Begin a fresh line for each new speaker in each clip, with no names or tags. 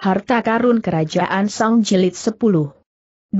Harta Karun Kerajaan Song Jilid 10 28.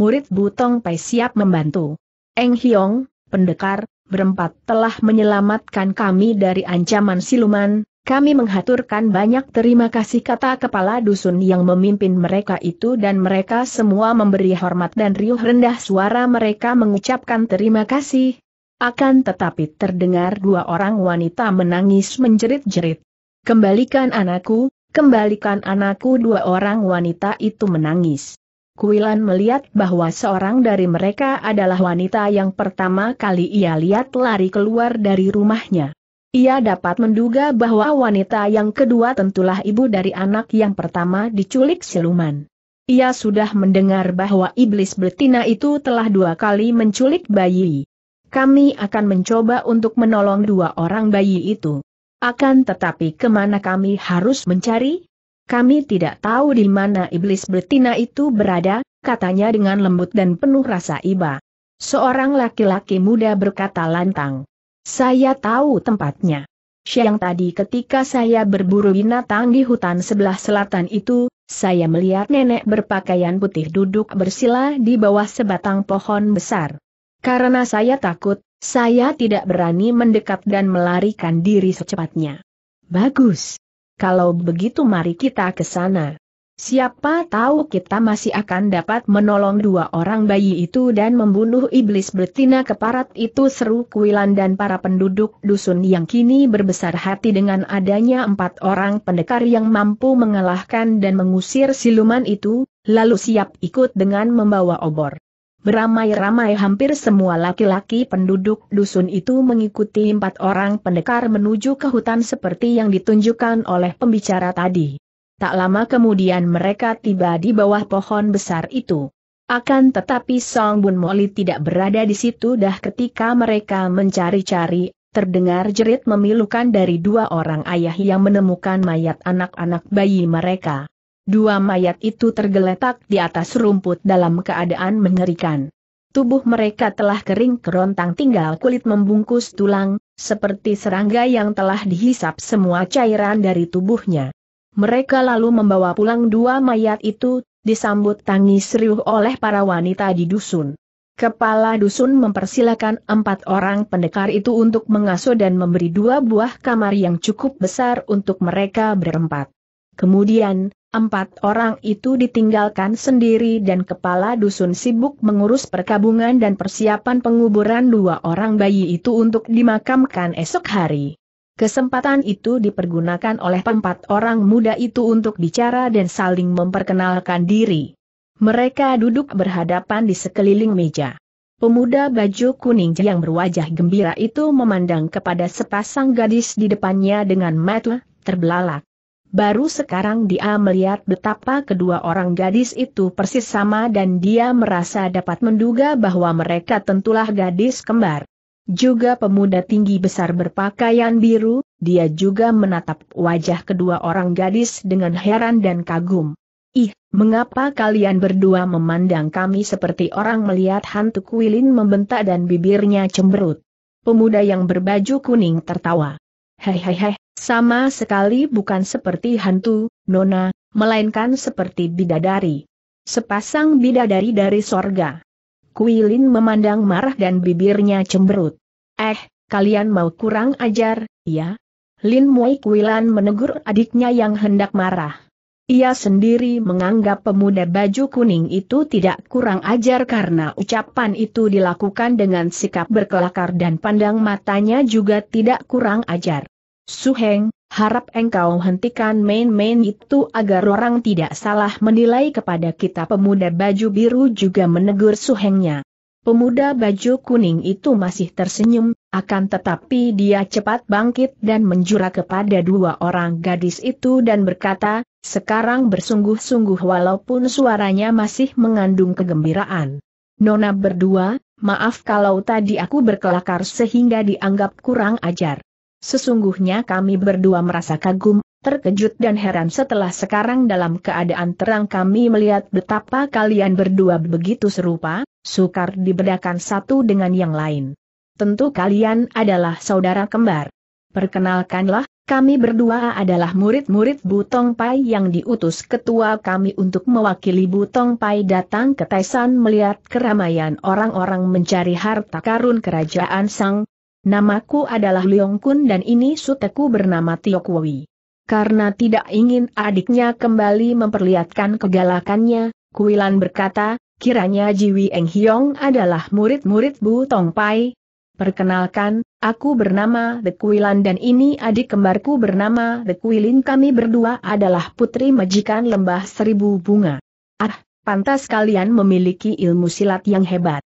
Murid Butong Pai siap membantu. Eng Hiong, pendekar, berempat telah menyelamatkan kami dari ancaman siluman, kami menghaturkan banyak terima kasih kata kepala dusun yang memimpin mereka itu dan mereka semua memberi hormat dan riuh rendah suara mereka mengucapkan terima kasih. Akan tetapi terdengar dua orang wanita menangis menjerit-jerit. Kembalikan anakku, kembalikan anakku dua orang wanita itu menangis. Kuilan melihat bahwa seorang dari mereka adalah wanita yang pertama kali ia lihat lari keluar dari rumahnya. Ia dapat menduga bahwa wanita yang kedua tentulah ibu dari anak yang pertama diculik siluman. Ia sudah mendengar bahwa iblis betina itu telah dua kali menculik bayi. Kami akan mencoba untuk menolong dua orang bayi itu. Akan tetapi kemana kami harus mencari? Kami tidak tahu di mana iblis betina itu berada, katanya dengan lembut dan penuh rasa iba. Seorang laki-laki muda berkata lantang. Saya tahu tempatnya. Siang tadi ketika saya berburu binatang di hutan sebelah selatan itu, saya melihat nenek berpakaian putih duduk bersila di bawah sebatang pohon besar. Karena saya takut, saya tidak berani mendekat dan melarikan diri secepatnya. Bagus. Kalau begitu mari kita ke sana. Siapa tahu kita masih akan dapat menolong dua orang bayi itu dan membunuh iblis betina keparat itu seru Kuilan dan para penduduk dusun yang kini berbesar hati dengan adanya empat orang pendekar yang mampu mengalahkan dan mengusir siluman itu, lalu siap ikut dengan membawa obor. Beramai-ramai hampir semua laki-laki penduduk dusun itu mengikuti empat orang pendekar menuju ke hutan seperti yang ditunjukkan oleh pembicara tadi. Tak lama kemudian mereka tiba di bawah pohon besar itu. Akan tetapi Song Bun Moli tidak berada di situ dah ketika mereka mencari-cari, terdengar jerit memilukan dari dua orang ayah yang menemukan mayat anak-anak bayi mereka. Dua mayat itu tergeletak di atas rumput dalam keadaan mengerikan. Tubuh mereka telah kering kerontang tinggal kulit membungkus tulang, seperti serangga yang telah dihisap semua cairan dari tubuhnya. Mereka lalu membawa pulang dua mayat itu, disambut tangis riuh oleh para wanita di dusun. Kepala dusun mempersilakan empat orang pendekar itu untuk mengasuh dan memberi dua buah kamar yang cukup besar untuk mereka berempat. Kemudian, Empat orang itu ditinggalkan sendiri dan kepala dusun sibuk mengurus perkabungan dan persiapan penguburan dua orang bayi itu untuk dimakamkan esok hari. Kesempatan itu dipergunakan oleh empat orang muda itu untuk bicara dan saling memperkenalkan diri. Mereka duduk berhadapan di sekeliling meja. Pemuda baju kuning yang berwajah gembira itu memandang kepada sepasang gadis di depannya dengan mata terbelalak. Baru sekarang dia melihat betapa kedua orang gadis itu persis sama dan dia merasa dapat menduga bahwa mereka tentulah gadis kembar. Juga pemuda tinggi besar berpakaian biru, dia juga menatap wajah kedua orang gadis dengan heran dan kagum. Ih, mengapa kalian berdua memandang kami seperti orang melihat hantu kuilin membentak dan bibirnya cemberut? Pemuda yang berbaju kuning tertawa. Hehehe, sama sekali bukan seperti hantu, Nona, melainkan seperti bidadari. Sepasang bidadari dari sorga. Kuilin memandang marah dan bibirnya cemberut. Eh, kalian mau kurang ajar, ya? Lin Mui Kuilan menegur adiknya yang hendak marah. Ia sendiri menganggap pemuda baju kuning itu tidak kurang ajar karena ucapan itu dilakukan dengan sikap berkelakar dan pandang matanya juga tidak kurang ajar. Suheng, harap engkau hentikan main-main itu agar orang tidak salah menilai kepada kita pemuda baju biru juga menegur Suhengnya. Pemuda baju kuning itu masih tersenyum, akan tetapi dia cepat bangkit dan menjura kepada dua orang gadis itu dan berkata, sekarang bersungguh-sungguh walaupun suaranya masih mengandung kegembiraan. Nona berdua, maaf kalau tadi aku berkelakar sehingga dianggap kurang ajar. Sesungguhnya kami berdua merasa kagum, terkejut dan heran setelah sekarang dalam keadaan terang kami melihat betapa kalian berdua begitu serupa, sukar dibedakan satu dengan yang lain. Tentu kalian adalah saudara kembar. Perkenalkanlah, kami berdua adalah murid-murid Butong Pai yang diutus ketua kami untuk mewakili Butong Pai datang ke Taisan melihat keramaian orang-orang mencari harta karun kerajaan Sang Namaku adalah Leong Kun dan ini suteku bernama Tio Kui. Karena tidak ingin adiknya kembali memperlihatkan kegalakannya, Kuilan berkata, kiranya Jiwi Eng Hiong adalah murid-murid Bu Tong Pai. Perkenalkan, aku bernama The Kuilan dan ini adik kembarku bernama The Kuilin. Kami berdua adalah putri majikan lembah seribu bunga. Ah, pantas kalian memiliki ilmu silat yang hebat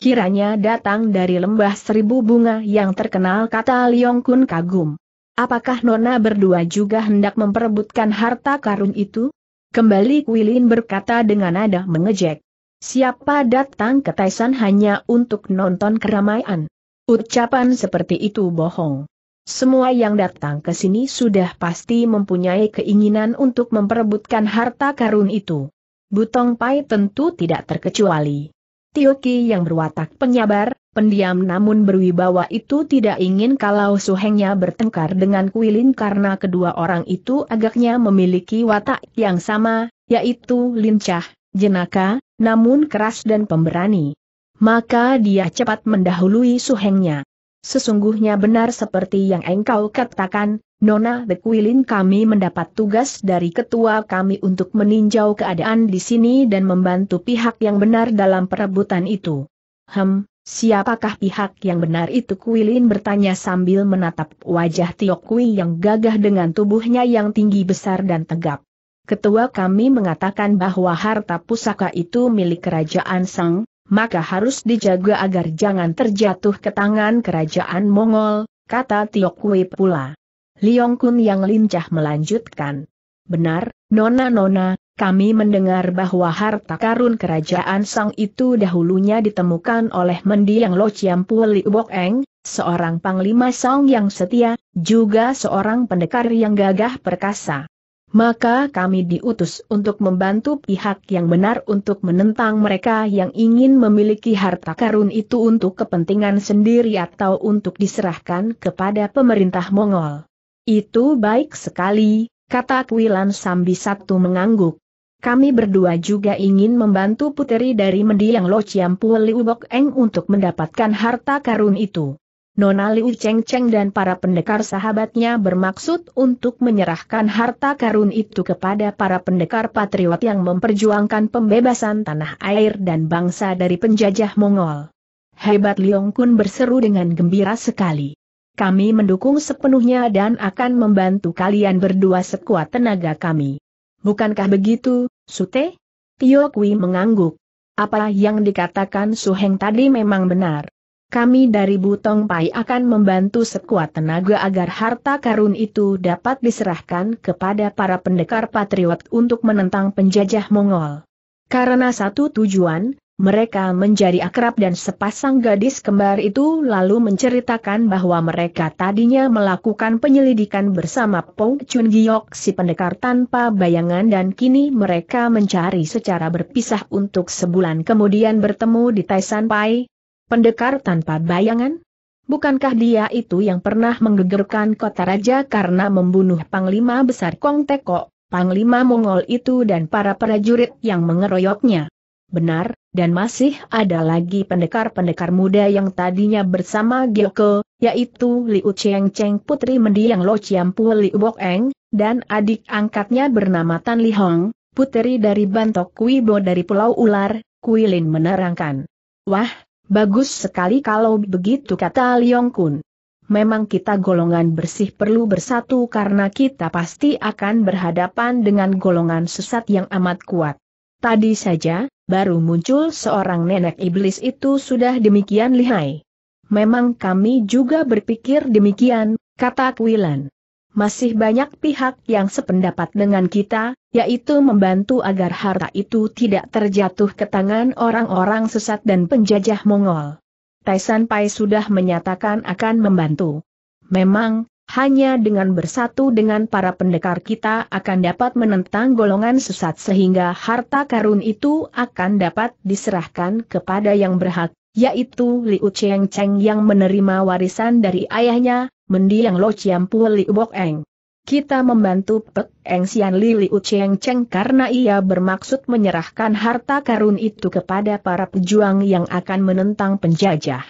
kiranya datang dari lembah seribu bunga yang terkenal kata Liong Kun kagum. Apakah Nona berdua juga hendak memperebutkan harta karun itu? Kembali Kuilin berkata dengan nada mengejek. Siapa datang ke Taisan hanya untuk nonton keramaian? Ucapan seperti itu bohong. Semua yang datang ke sini sudah pasti mempunyai keinginan untuk memperebutkan harta karun itu. Butong Pai tentu tidak terkecuali. Tioki yang berwatak penyabar, pendiam namun berwibawa itu tidak ingin kalau suhengnya bertengkar dengan Kuilin karena kedua orang itu agaknya memiliki watak yang sama, yaitu lincah, jenaka, namun keras dan pemberani. Maka dia cepat mendahului suhengnya. Sesungguhnya benar seperti yang engkau katakan, Nona The Quilin kami mendapat tugas dari ketua kami untuk meninjau keadaan di sini dan membantu pihak yang benar dalam perebutan itu. Hem, siapakah pihak yang benar itu Quilin bertanya sambil menatap wajah Tio Kui yang gagah dengan tubuhnya yang tinggi besar dan tegap. Ketua kami mengatakan bahwa harta pusaka itu milik kerajaan Sang, maka harus dijaga agar jangan terjatuh ke tangan kerajaan Mongol, kata Tio Kui pula. Liong Kun yang lincah melanjutkan. Benar, Nona-Nona, kami mendengar bahwa harta karun kerajaan Sang itu dahulunya ditemukan oleh mendiang Lo Chiampu Li Bok Eng, seorang panglima Sang yang setia, juga seorang pendekar yang gagah perkasa. Maka kami diutus untuk membantu pihak yang benar untuk menentang mereka yang ingin memiliki harta karun itu untuk kepentingan sendiri atau untuk diserahkan kepada pemerintah Mongol. Itu baik sekali, kata Kuilan Sambi Satu mengangguk. Kami berdua juga ingin membantu puteri dari mendiang Lo Pu Liu Bok Eng untuk mendapatkan harta karun itu. Nona Liu Cheng Cheng dan para pendekar sahabatnya bermaksud untuk menyerahkan harta karun itu kepada para pendekar patriot yang memperjuangkan pembebasan tanah air dan bangsa dari penjajah Mongol. Hebat Liong Kun berseru dengan gembira sekali kami mendukung sepenuhnya dan akan membantu kalian berdua sekuat tenaga kami. Bukankah begitu, Sute? Tio Kui mengangguk. Apa yang dikatakan Su Heng tadi memang benar. Kami dari Butong Pai akan membantu sekuat tenaga agar harta karun itu dapat diserahkan kepada para pendekar patriot untuk menentang penjajah Mongol. Karena satu tujuan, mereka menjadi akrab dan sepasang gadis kembar itu lalu menceritakan bahwa mereka tadinya melakukan penyelidikan bersama Pong Chun Giok si pendekar tanpa bayangan dan kini mereka mencari secara berpisah untuk sebulan kemudian bertemu di Taisan Pai. Pendekar tanpa bayangan? Bukankah dia itu yang pernah menggegerkan kota raja karena membunuh Panglima Besar Kong Teko, Panglima Mongol itu dan para prajurit yang mengeroyoknya? Benar, dan masih ada lagi pendekar-pendekar muda yang tadinya bersama Gilke, yaitu Liu Cheng Cheng Putri Mendiang Lo Chiampu Liu Bok Eng, dan adik angkatnya bernama Tan Li Hong, putri dari Bantok Kuibo dari Pulau Ular, Kuilin menerangkan. Wah, bagus sekali kalau begitu kata Liong Kun. Memang kita golongan bersih perlu bersatu karena kita pasti akan berhadapan dengan golongan sesat yang amat kuat. Tadi saja, baru muncul seorang nenek iblis itu sudah demikian lihai. Memang kami juga berpikir demikian, kata Kuilan. Masih banyak pihak yang sependapat dengan kita, yaitu membantu agar harta itu tidak terjatuh ke tangan orang-orang sesat dan penjajah Mongol. Taisan Pai sudah menyatakan akan membantu. Memang, hanya dengan bersatu dengan para pendekar kita akan dapat menentang golongan sesat sehingga harta karun itu akan dapat diserahkan kepada yang berhak, yaitu Liu Cheng Cheng yang menerima warisan dari ayahnya, mendiang Lo Pu Liu Bok Eng. Kita membantu Pek Eng Sian Li Liu Cheng Cheng karena ia bermaksud menyerahkan harta karun itu kepada para pejuang yang akan menentang penjajah.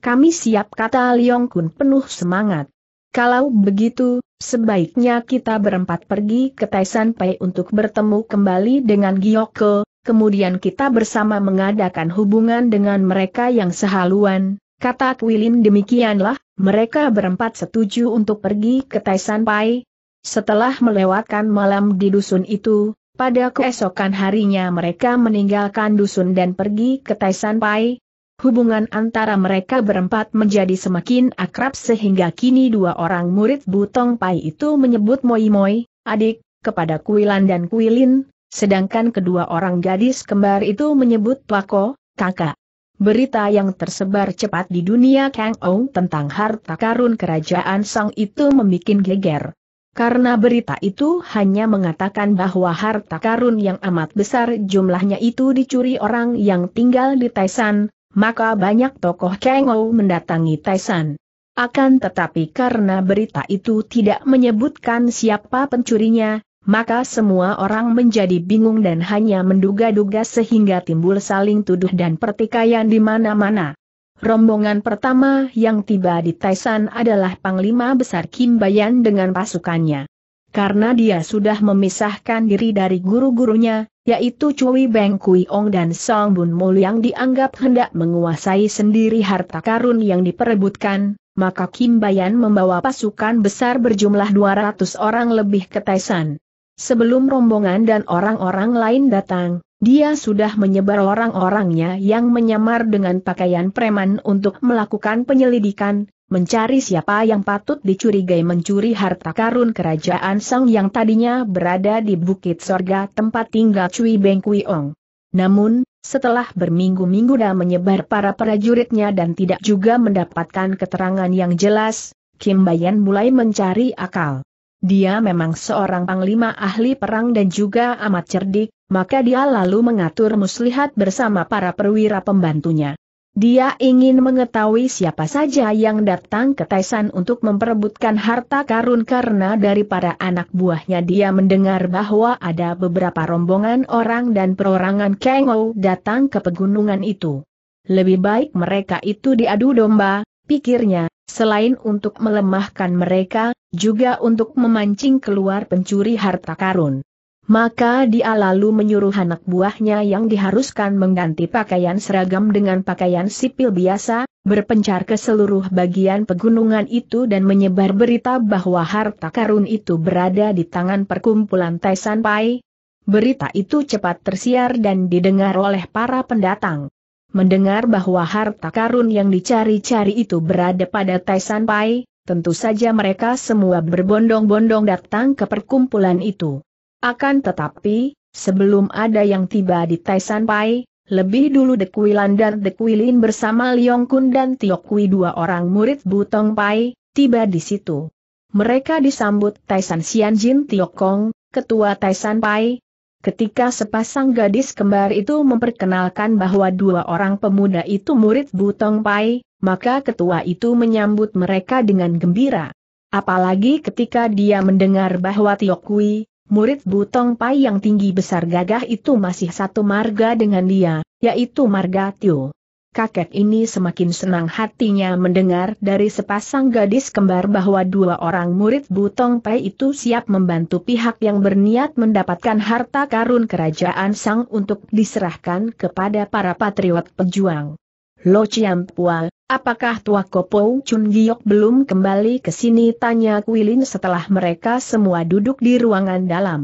Kami siap kata Liong Kun penuh semangat. Kalau begitu, sebaiknya kita berempat pergi ke Taisan Pai untuk bertemu kembali dengan Giyoko, kemudian kita bersama mengadakan hubungan dengan mereka yang sehaluan, kata Kuilin demikianlah, mereka berempat setuju untuk pergi ke Taisan Pai. Setelah melewatkan malam di dusun itu, pada keesokan harinya mereka meninggalkan dusun dan pergi ke Taisan Pai, hubungan antara mereka berempat menjadi semakin akrab sehingga kini dua orang murid Butong Pai itu menyebut Moi Moi, adik, kepada Kuilan dan Kuilin, sedangkan kedua orang gadis kembar itu menyebut Pako, kakak. Berita yang tersebar cepat di dunia Kang Ong tentang harta karun kerajaan Song itu membuat geger. Karena berita itu hanya mengatakan bahwa harta karun yang amat besar jumlahnya itu dicuri orang yang tinggal di Taisan, maka banyak tokoh Kengou mendatangi Taisan. Akan tetapi karena berita itu tidak menyebutkan siapa pencurinya, maka semua orang menjadi bingung dan hanya menduga-duga sehingga timbul saling tuduh dan pertikaian di mana-mana. Rombongan pertama yang tiba di Taisan adalah Panglima Besar Kim Bayan dengan pasukannya. Karena dia sudah memisahkan diri dari guru-gurunya, yaitu Cui Beng Kui Ong dan Song Bun Mul yang dianggap hendak menguasai sendiri harta karun yang diperebutkan, maka Kim Bayan membawa pasukan besar berjumlah 200 orang lebih ke Taisan. Sebelum rombongan dan orang-orang lain datang, dia sudah menyebar orang-orangnya yang menyamar dengan pakaian preman untuk melakukan penyelidikan, mencari siapa yang patut dicurigai mencuri harta karun kerajaan Sang yang tadinya berada di Bukit Sorga tempat tinggal Cui Beng Ong. Namun, setelah berminggu-minggu dah menyebar para prajuritnya dan tidak juga mendapatkan keterangan yang jelas, Kim Bayan mulai mencari akal. Dia memang seorang panglima ahli perang dan juga amat cerdik, maka dia lalu mengatur muslihat bersama para perwira pembantunya. Dia ingin mengetahui siapa saja yang datang ke Taisan untuk memperebutkan harta karun karena dari para anak buahnya dia mendengar bahwa ada beberapa rombongan orang dan perorangan Kengou datang ke pegunungan itu. Lebih baik mereka itu diadu domba, pikirnya, selain untuk melemahkan mereka, juga untuk memancing keluar pencuri harta karun maka dia lalu menyuruh anak buahnya yang diharuskan mengganti pakaian seragam dengan pakaian sipil biasa, berpencar ke seluruh bagian pegunungan itu dan menyebar berita bahwa harta karun itu berada di tangan perkumpulan Taisan Pai. Berita itu cepat tersiar dan didengar oleh para pendatang. Mendengar bahwa harta karun yang dicari-cari itu berada pada Taisan Pai, tentu saja mereka semua berbondong-bondong datang ke perkumpulan itu. Akan tetapi, sebelum ada yang tiba di Taisan Pai, lebih dulu Dekuilan dan Dekuilin bersama Liong Kun dan Kui dua orang murid Butong Pai, tiba di situ. Mereka disambut Taisan Xianjin Kong, ketua Taisan Pai. Ketika sepasang gadis kembar itu memperkenalkan bahwa dua orang pemuda itu murid Butong Pai, maka ketua itu menyambut mereka dengan gembira. Apalagi ketika dia mendengar bahwa Kui, murid Butong Pai yang tinggi besar gagah itu masih satu marga dengan dia, yaitu marga Tio. Kakek ini semakin senang hatinya mendengar dari sepasang gadis kembar bahwa dua orang murid Butong Pai itu siap membantu pihak yang berniat mendapatkan harta karun kerajaan Sang untuk diserahkan kepada para patriot pejuang. Lo Chiam Pua, Apakah Tua Kopou Chun Giok belum kembali ke sini? Tanya Kuilin setelah mereka semua duduk di ruangan dalam.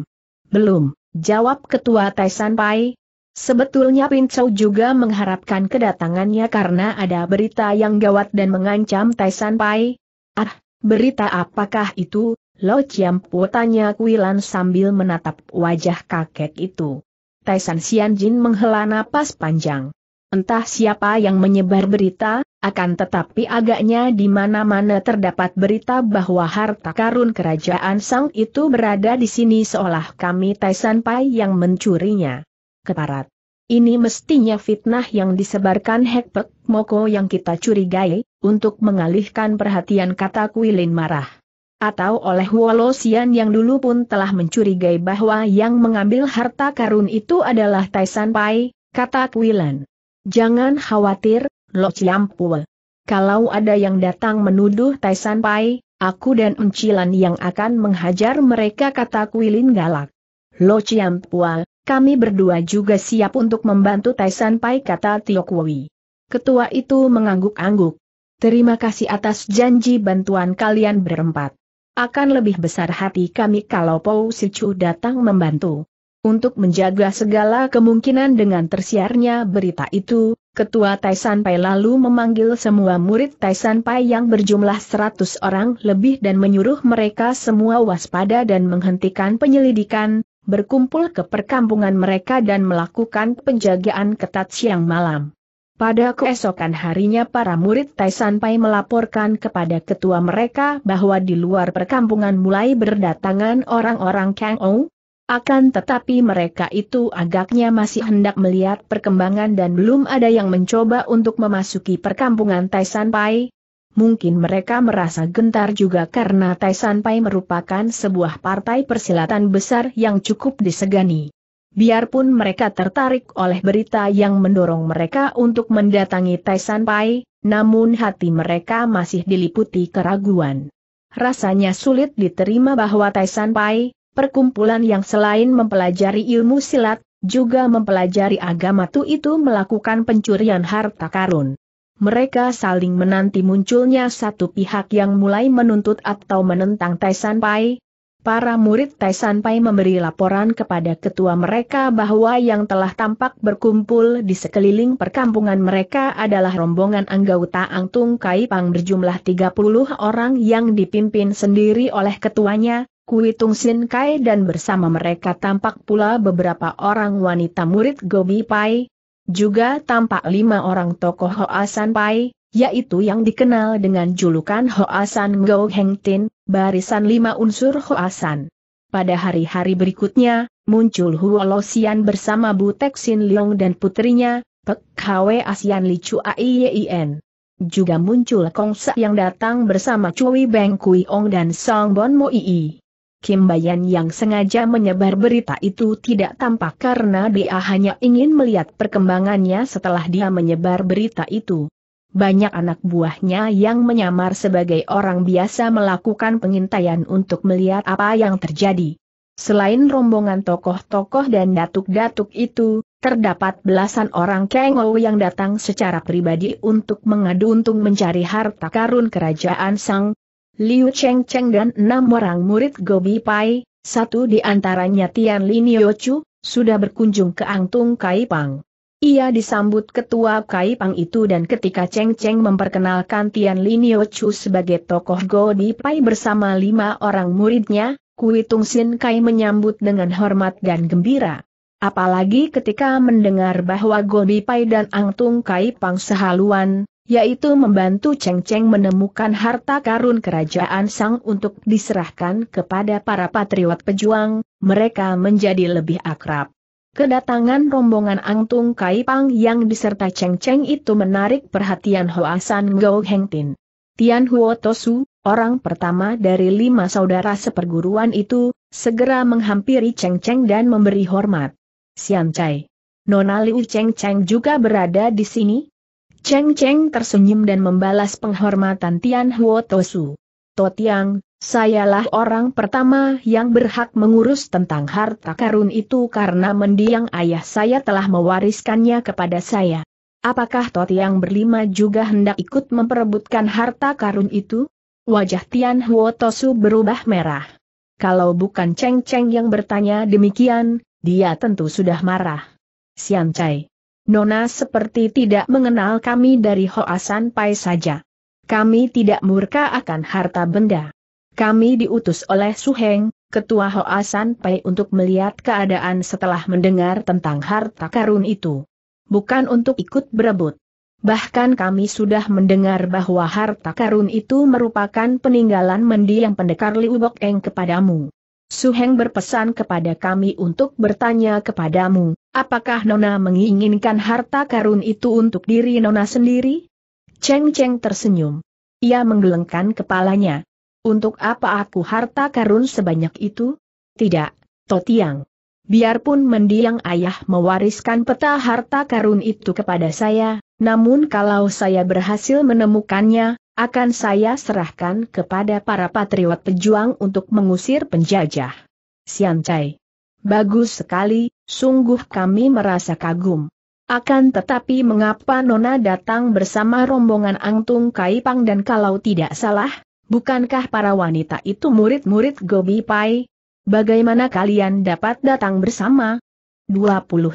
Belum, jawab Ketua Taisan Pai. Sebetulnya Pin juga mengharapkan kedatangannya karena ada berita yang gawat dan mengancam Taisan Pai. Ah, berita apakah itu? Lo Chiam Pu tanya Kuilan sambil menatap wajah kakek itu. Taisan Xianjin menghela napas panjang. Entah siapa yang menyebar berita, akan tetapi agaknya di mana-mana terdapat berita bahwa harta karun kerajaan Sang itu berada di sini seolah kami Taisan Pai yang mencurinya. Keparat. Ini mestinya fitnah yang disebarkan Hekpek Moko yang kita curigai, untuk mengalihkan perhatian kata Kuilin marah. Atau oleh Wolosian yang dulu pun telah mencurigai bahwa yang mengambil harta karun itu adalah Taisan Pai, kata Kuilan. Jangan khawatir, Lo Ciampul. Kalau ada yang datang menuduh Tai San Pai, aku dan Encilan yang akan menghajar mereka kata Kuilin galak. Lo Ciampul, kami berdua juga siap untuk membantu Tai San Pai kata Tio Kui. Ketua itu mengangguk-angguk. Terima kasih atas janji bantuan kalian berempat. Akan lebih besar hati kami kalau Pau Sichu datang membantu. Untuk menjaga segala kemungkinan dengan tersiarnya berita itu, Ketua Taisan Pai lalu memanggil semua murid Taisan Pai yang berjumlah 100 orang lebih dan menyuruh mereka semua waspada dan menghentikan penyelidikan, berkumpul ke perkampungan mereka dan melakukan penjagaan ketat siang malam. Pada keesokan harinya para murid Taisan Pai melaporkan kepada ketua mereka bahwa di luar perkampungan mulai berdatangan orang-orang Kang Ong, akan tetapi mereka itu agaknya masih hendak melihat perkembangan dan belum ada yang mencoba untuk memasuki perkampungan Taisan Pai. Mungkin mereka merasa gentar juga karena Taisan Pai merupakan sebuah partai persilatan besar yang cukup disegani. Biarpun mereka tertarik oleh berita yang mendorong mereka untuk mendatangi Taisan Pai, namun hati mereka masih diliputi keraguan. Rasanya sulit diterima bahwa Taisan Pai, perkumpulan yang selain mempelajari ilmu silat, juga mempelajari agama tu itu melakukan pencurian harta karun. Mereka saling menanti munculnya satu pihak yang mulai menuntut atau menentang Taisan Pai. Para murid Taisan Pai memberi laporan kepada ketua mereka bahwa yang telah tampak berkumpul di sekeliling perkampungan mereka adalah rombongan anggota Angtung Kai Pang berjumlah 30 orang yang dipimpin sendiri oleh ketuanya, Kui Tung Sin Kai dan bersama mereka tampak pula beberapa orang wanita murid Gobi Pai, juga tampak lima orang tokoh Hoasan Pai, yaitu yang dikenal dengan julukan Hoasan Go Heng Tin, barisan lima unsur Hoasan. Pada hari-hari berikutnya, muncul Huo Lo Xian bersama Butek Sin Leong dan putrinya, Pek Hwe Asian Li Chu Aien. Juga muncul Kong Sa yang datang bersama Cui Beng Kui Ong dan Song Bon Mo Ii. Kim Bayan yang sengaja menyebar berita itu tidak tampak karena dia hanya ingin melihat perkembangannya setelah dia menyebar berita itu. Banyak anak buahnya yang menyamar sebagai orang biasa melakukan pengintaian untuk melihat apa yang terjadi. Selain rombongan tokoh-tokoh dan datuk-datuk itu, terdapat belasan orang Kengo yang datang secara pribadi untuk mengadu untung mencari harta karun kerajaan Sang, Liu Cheng Cheng dan enam orang murid Gobi Pai, satu di antaranya Tian Lin Chu, sudah berkunjung ke Angtung Kaipang. Ia disambut ketua Kaipang itu dan ketika Cheng Cheng memperkenalkan Tian Lin Chu sebagai tokoh Gobi Pai bersama lima orang muridnya, Kui Tung Sin Kai menyambut dengan hormat dan gembira. Apalagi ketika mendengar bahwa Gobi Pai dan Angtung Kaipang sehaluan, yaitu membantu Cheng Cheng menemukan harta karun kerajaan Sang untuk diserahkan kepada para patriot pejuang, mereka menjadi lebih akrab. Kedatangan rombongan Angtung Pang yang diserta Cheng Cheng itu menarik perhatian Hoa Hoasan Gou Heng Tin. Tian Huo Tosu, orang pertama dari lima saudara seperguruan itu, segera menghampiri Cheng Cheng dan memberi hormat. Sian Chai. Nona Liu Cheng Cheng juga berada di sini, Cheng Cheng tersenyum dan membalas penghormatan Tian Huo Tosu. Tiang, sayalah orang pertama yang berhak mengurus tentang harta karun itu karena mendiang ayah saya telah mewariskannya kepada saya. Apakah yang berlima juga hendak ikut memperebutkan harta karun itu? Wajah Tian Huo Tosu berubah merah. Kalau bukan Cheng Cheng yang bertanya demikian, dia tentu sudah marah. Sian Chai. Nona seperti tidak mengenal kami dari Hoasan Pai saja. Kami tidak murka akan harta benda. Kami diutus oleh Suheng, ketua Hoasan Pai untuk melihat keadaan setelah mendengar tentang harta karun itu. Bukan untuk ikut berebut. Bahkan kami sudah mendengar bahwa harta karun itu merupakan peninggalan mendiang pendekar Liu Bok Eng kepadamu. Suheng berpesan kepada kami untuk bertanya kepadamu, Apakah Nona menginginkan harta karun itu untuk diri Nona sendiri? Cheng Cheng tersenyum. Ia menggelengkan kepalanya. Untuk apa aku harta karun sebanyak itu? Tidak, Totiang. Biarpun mendiang ayah mewariskan peta harta karun itu kepada saya, namun kalau saya berhasil menemukannya, akan saya serahkan kepada para patriot pejuang untuk mengusir penjajah. Siancai. Bagus sekali, Sungguh kami merasa kagum. Akan tetapi mengapa Nona datang bersama rombongan Angtung Kaipang dan kalau tidak salah, bukankah para wanita itu murid-murid Gobi Pai? Bagaimana kalian dapat datang bersama? 29.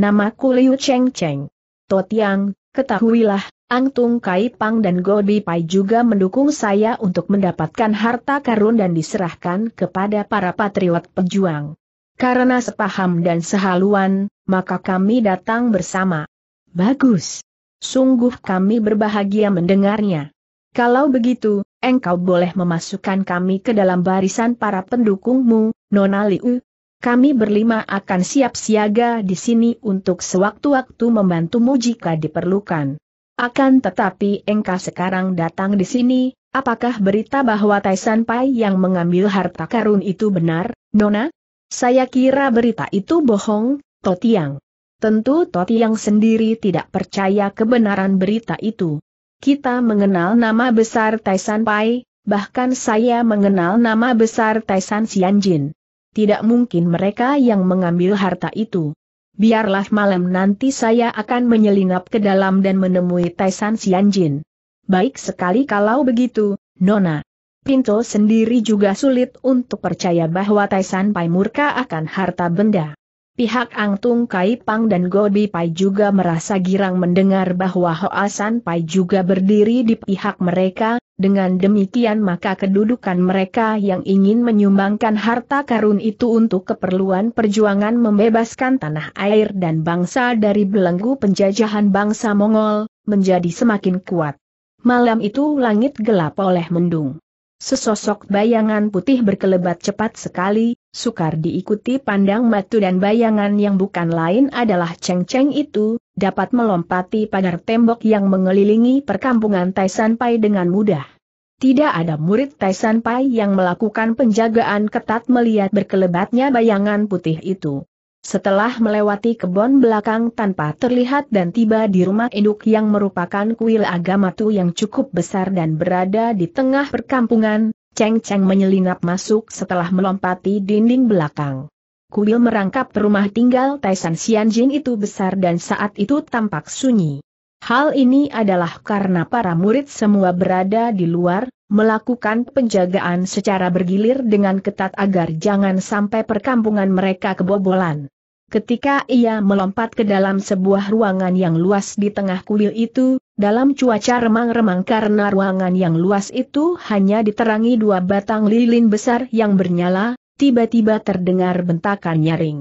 Namaku Liu Cheng Cheng. Totiang, ketahuilah, Angtung Kaipang dan Gobi Pai juga mendukung saya untuk mendapatkan harta karun dan diserahkan kepada para patriot pejuang. Karena sepaham dan sehaluan, maka kami datang bersama. Bagus. Sungguh kami berbahagia mendengarnya. Kalau begitu, engkau boleh memasukkan kami ke dalam barisan para pendukungmu, Nona Liu. Kami berlima akan siap siaga di sini untuk sewaktu-waktu membantumu jika diperlukan. Akan tetapi engkau sekarang datang di sini, apakah berita bahwa Taisan Pai yang mengambil harta karun itu benar, Nona? Saya kira berita itu bohong, Totiang. Tentu Totiang sendiri tidak percaya kebenaran berita itu. Kita mengenal nama besar Taisan Pai, bahkan saya mengenal nama besar Taisan Xianjin. Tidak mungkin mereka yang mengambil harta itu. Biarlah malam nanti saya akan menyelinap ke dalam dan menemui Taisan Xianjin. Baik sekali kalau begitu, Nona. Pinto sendiri juga sulit untuk percaya bahwa Taisan Pai murka akan harta benda. Pihak Angtung Kai Pang dan Gobi Pai juga merasa girang mendengar bahwa Hoasan Pai juga berdiri di pihak mereka, dengan demikian maka kedudukan mereka yang ingin menyumbangkan harta karun itu untuk keperluan perjuangan membebaskan tanah air dan bangsa dari belenggu penjajahan bangsa Mongol, menjadi semakin kuat. Malam itu langit gelap oleh mendung. Sesosok bayangan putih berkelebat cepat sekali, sukar diikuti pandang matu dan bayangan yang bukan lain adalah ceng-ceng itu, dapat melompati pagar tembok yang mengelilingi perkampungan Taisanpai dengan mudah. Tidak ada murid Taisanpai yang melakukan penjagaan ketat melihat berkelebatnya bayangan putih itu. Setelah melewati kebon belakang tanpa terlihat dan tiba di rumah induk yang merupakan kuil agama tu yang cukup besar dan berada di tengah perkampungan, Cheng Cheng menyelinap masuk setelah melompati dinding belakang. Kuil merangkap rumah tinggal Taisan Xianjin itu besar dan saat itu tampak sunyi. Hal ini adalah karena para murid semua berada di luar, melakukan penjagaan secara bergilir dengan ketat agar jangan sampai perkampungan mereka kebobolan. Ketika ia melompat ke dalam sebuah ruangan yang luas di tengah kuil itu, dalam cuaca remang-remang karena ruangan yang luas itu hanya diterangi dua batang lilin besar yang bernyala, tiba-tiba terdengar bentakan nyaring.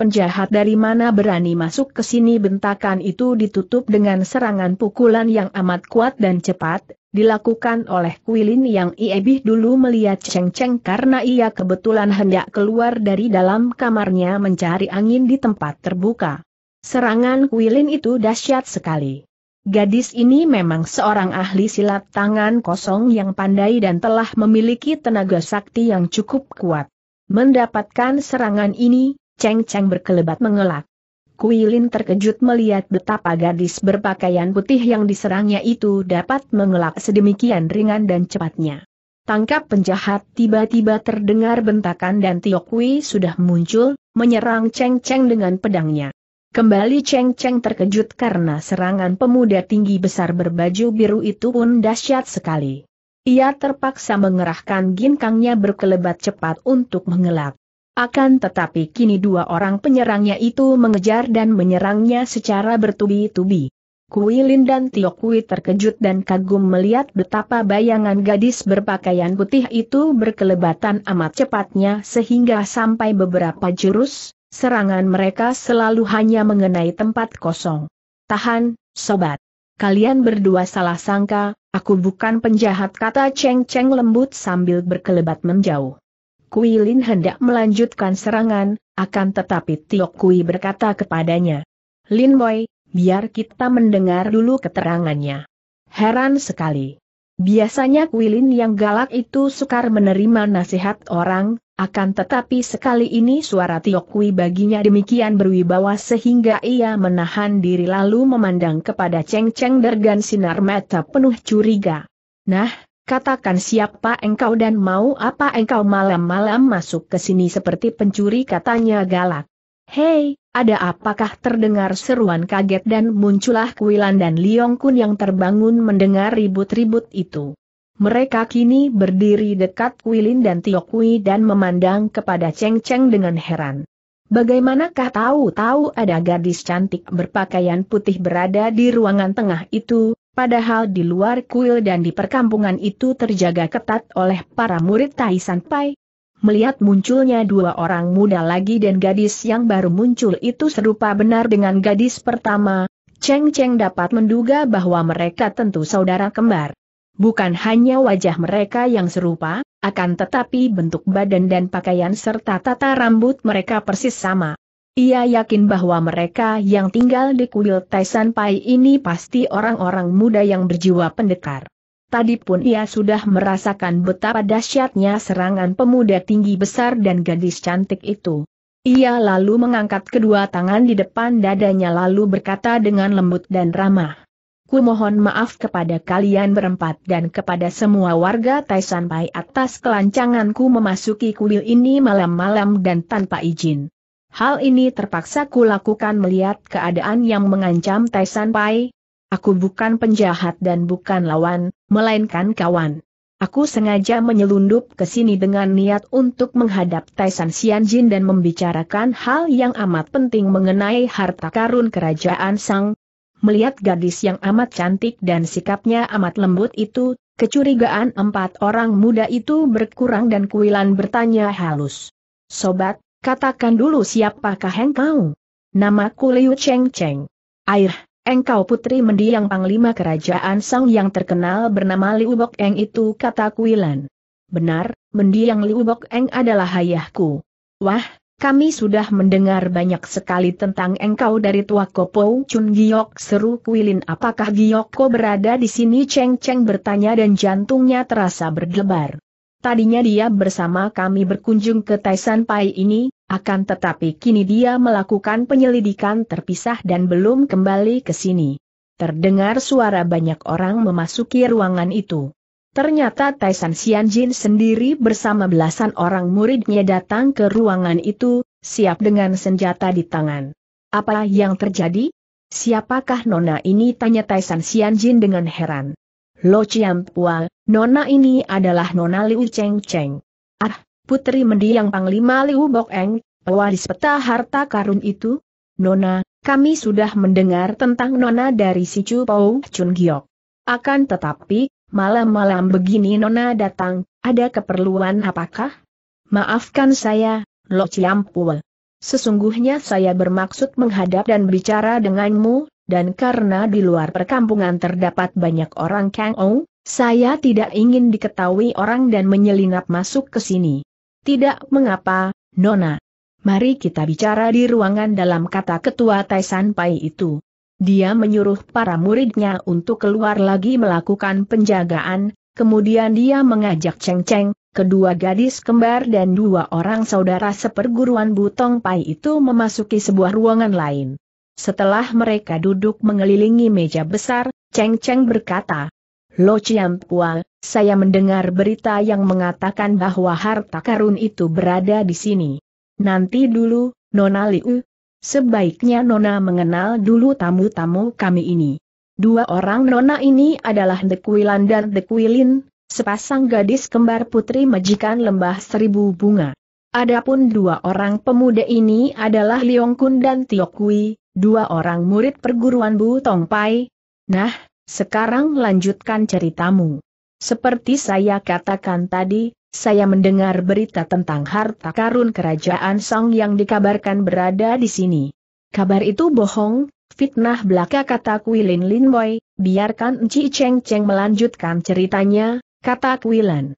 Penjahat dari mana berani masuk ke sini bentakan itu ditutup dengan serangan pukulan yang amat kuat dan cepat, dilakukan oleh Kuilin yang Iebih dulu melihat Cheng Cheng karena ia kebetulan hendak keluar dari dalam kamarnya mencari angin di tempat terbuka. Serangan Kuilin itu dahsyat sekali. Gadis ini memang seorang ahli silat tangan kosong yang pandai dan telah memiliki tenaga sakti yang cukup kuat. Mendapatkan serangan ini, Cheng Cheng berkelebat mengelak. Kuilin terkejut melihat betapa gadis berpakaian putih yang diserangnya itu dapat mengelak sedemikian ringan dan cepatnya. Tangkap penjahat tiba-tiba terdengar bentakan dan Tio Kui sudah muncul, menyerang Cheng Cheng dengan pedangnya. Kembali Cheng Cheng terkejut karena serangan pemuda tinggi besar berbaju biru itu pun dahsyat sekali. Ia terpaksa mengerahkan ginkangnya berkelebat cepat untuk mengelak. Akan tetapi kini dua orang penyerangnya itu mengejar dan menyerangnya secara bertubi-tubi. Kui Lin dan Tio Kui terkejut dan kagum melihat betapa bayangan gadis berpakaian putih itu berkelebatan amat cepatnya sehingga sampai beberapa jurus, serangan mereka selalu hanya mengenai tempat kosong. Tahan, sobat. Kalian berdua salah sangka, aku bukan penjahat kata Cheng Cheng lembut sambil berkelebat menjauh. Kui Lin hendak melanjutkan serangan, akan tetapi Tio Kui berkata kepadanya. Lin Wei, biar kita mendengar dulu keterangannya. Heran sekali. Biasanya Kui Lin yang galak itu sukar menerima nasihat orang, akan tetapi sekali ini suara Kui baginya demikian berwibawa sehingga ia menahan diri lalu memandang kepada Cheng Cheng Dergan sinar mata penuh curiga. Nah, Katakan siapa engkau dan mau apa engkau malam-malam masuk ke sini seperti pencuri katanya galak. Hei, ada apakah terdengar seruan kaget dan muncullah Kuilan dan Liong Kun yang terbangun mendengar ribut-ribut itu. Mereka kini berdiri dekat Kuilin dan Tiok Kui dan memandang kepada ceng ceng dengan heran. Bagaimanakah tahu-tahu ada gadis cantik berpakaian putih berada di ruangan tengah itu, Padahal di luar kuil dan di perkampungan itu terjaga ketat oleh para murid Tai Pai. Melihat munculnya dua orang muda lagi dan gadis yang baru muncul itu serupa benar dengan gadis pertama, Cheng Cheng dapat menduga bahwa mereka tentu saudara kembar. Bukan hanya wajah mereka yang serupa, akan tetapi bentuk badan dan pakaian serta tata rambut mereka persis sama. Ia yakin bahwa mereka yang tinggal di kuil Taisan Pai ini pasti orang-orang muda yang berjiwa pendekar. Tadi pun ia sudah merasakan betapa dahsyatnya serangan pemuda tinggi besar dan gadis cantik itu. Ia lalu mengangkat kedua tangan di depan dadanya lalu berkata dengan lembut dan ramah. Ku mohon maaf kepada kalian berempat dan kepada semua warga Taisan Pai atas kelancanganku memasuki kuil ini malam-malam dan tanpa izin. Hal ini terpaksa kulakukan melihat keadaan yang mengancam Taisan Pai. Aku bukan penjahat dan bukan lawan, melainkan kawan. Aku sengaja menyelundup ke sini dengan niat untuk menghadap Taisan Xianjin dan membicarakan hal yang amat penting mengenai harta karun kerajaan Sang. Melihat gadis yang amat cantik dan sikapnya amat lembut itu, kecurigaan empat orang muda itu berkurang dan Kuilan bertanya halus. Sobat, Katakan dulu siapakah engkau? Namaku Liu Cheng Cheng. Air, engkau putri mendiang panglima kerajaan Sang yang terkenal bernama Liu Bok Eng itu kata Kuilan. Benar, mendiang Liu Bok Eng adalah ayahku. Wah, kami sudah mendengar banyak sekali tentang engkau dari tua Kopo Chun Giok seru Kuilin apakah Giok berada di sini Cheng Cheng bertanya dan jantungnya terasa berdebar. Tadinya dia bersama kami berkunjung ke Taisan Pai ini, akan tetapi kini dia melakukan penyelidikan terpisah dan belum kembali ke sini. Terdengar suara banyak orang memasuki ruangan itu. Ternyata Taisan Xianjin sendiri bersama belasan orang muridnya datang ke ruangan itu, siap dengan senjata di tangan. Apa yang terjadi? Siapakah nona ini? Tanya Taisan Xianjin dengan heran. Lo Chiampua, nona ini adalah nona Liu Cheng Cheng. Ah, putri mendiang Panglima Liu Bok Eng, pewaris peta harta karun itu? Nona, kami sudah mendengar tentang nona dari si Chu Pou Chun Giok. Akan tetapi, malam-malam begini nona datang, ada keperluan apakah? Maafkan saya, Lo Chiampua. Sesungguhnya saya bermaksud menghadap dan bicara denganmu dan karena di luar perkampungan terdapat banyak orang Kang Ou, saya tidak ingin diketahui orang dan menyelinap masuk ke sini. Tidak mengapa, Nona. Mari kita bicara di ruangan dalam kata ketua Taisan Pai itu. Dia menyuruh para muridnya untuk keluar lagi melakukan penjagaan, kemudian dia mengajak Cheng Cheng, kedua gadis kembar dan dua orang saudara seperguruan Butong Pai itu memasuki sebuah ruangan lain. Setelah mereka duduk mengelilingi meja besar, Cheng Cheng berkata, Lo Chiam Pua, saya mendengar berita yang mengatakan bahwa harta karun itu berada di sini. Nanti dulu, Nona Liu. Sebaiknya Nona mengenal dulu tamu-tamu kami ini. Dua orang Nona ini adalah The Dekuilan dan Kuilin, sepasang gadis kembar putri majikan lembah seribu bunga. Adapun dua orang pemuda ini adalah Liong Kun dan Tio Kui, dua orang murid perguruan Bu Tong Pai. Nah, sekarang lanjutkan ceritamu. Seperti saya katakan tadi, saya mendengar berita tentang harta karun kerajaan Song yang dikabarkan berada di sini. Kabar itu bohong, fitnah belaka kata Kuilin Linboy, biarkan Ci Cheng Cheng melanjutkan ceritanya, kata Kuilan.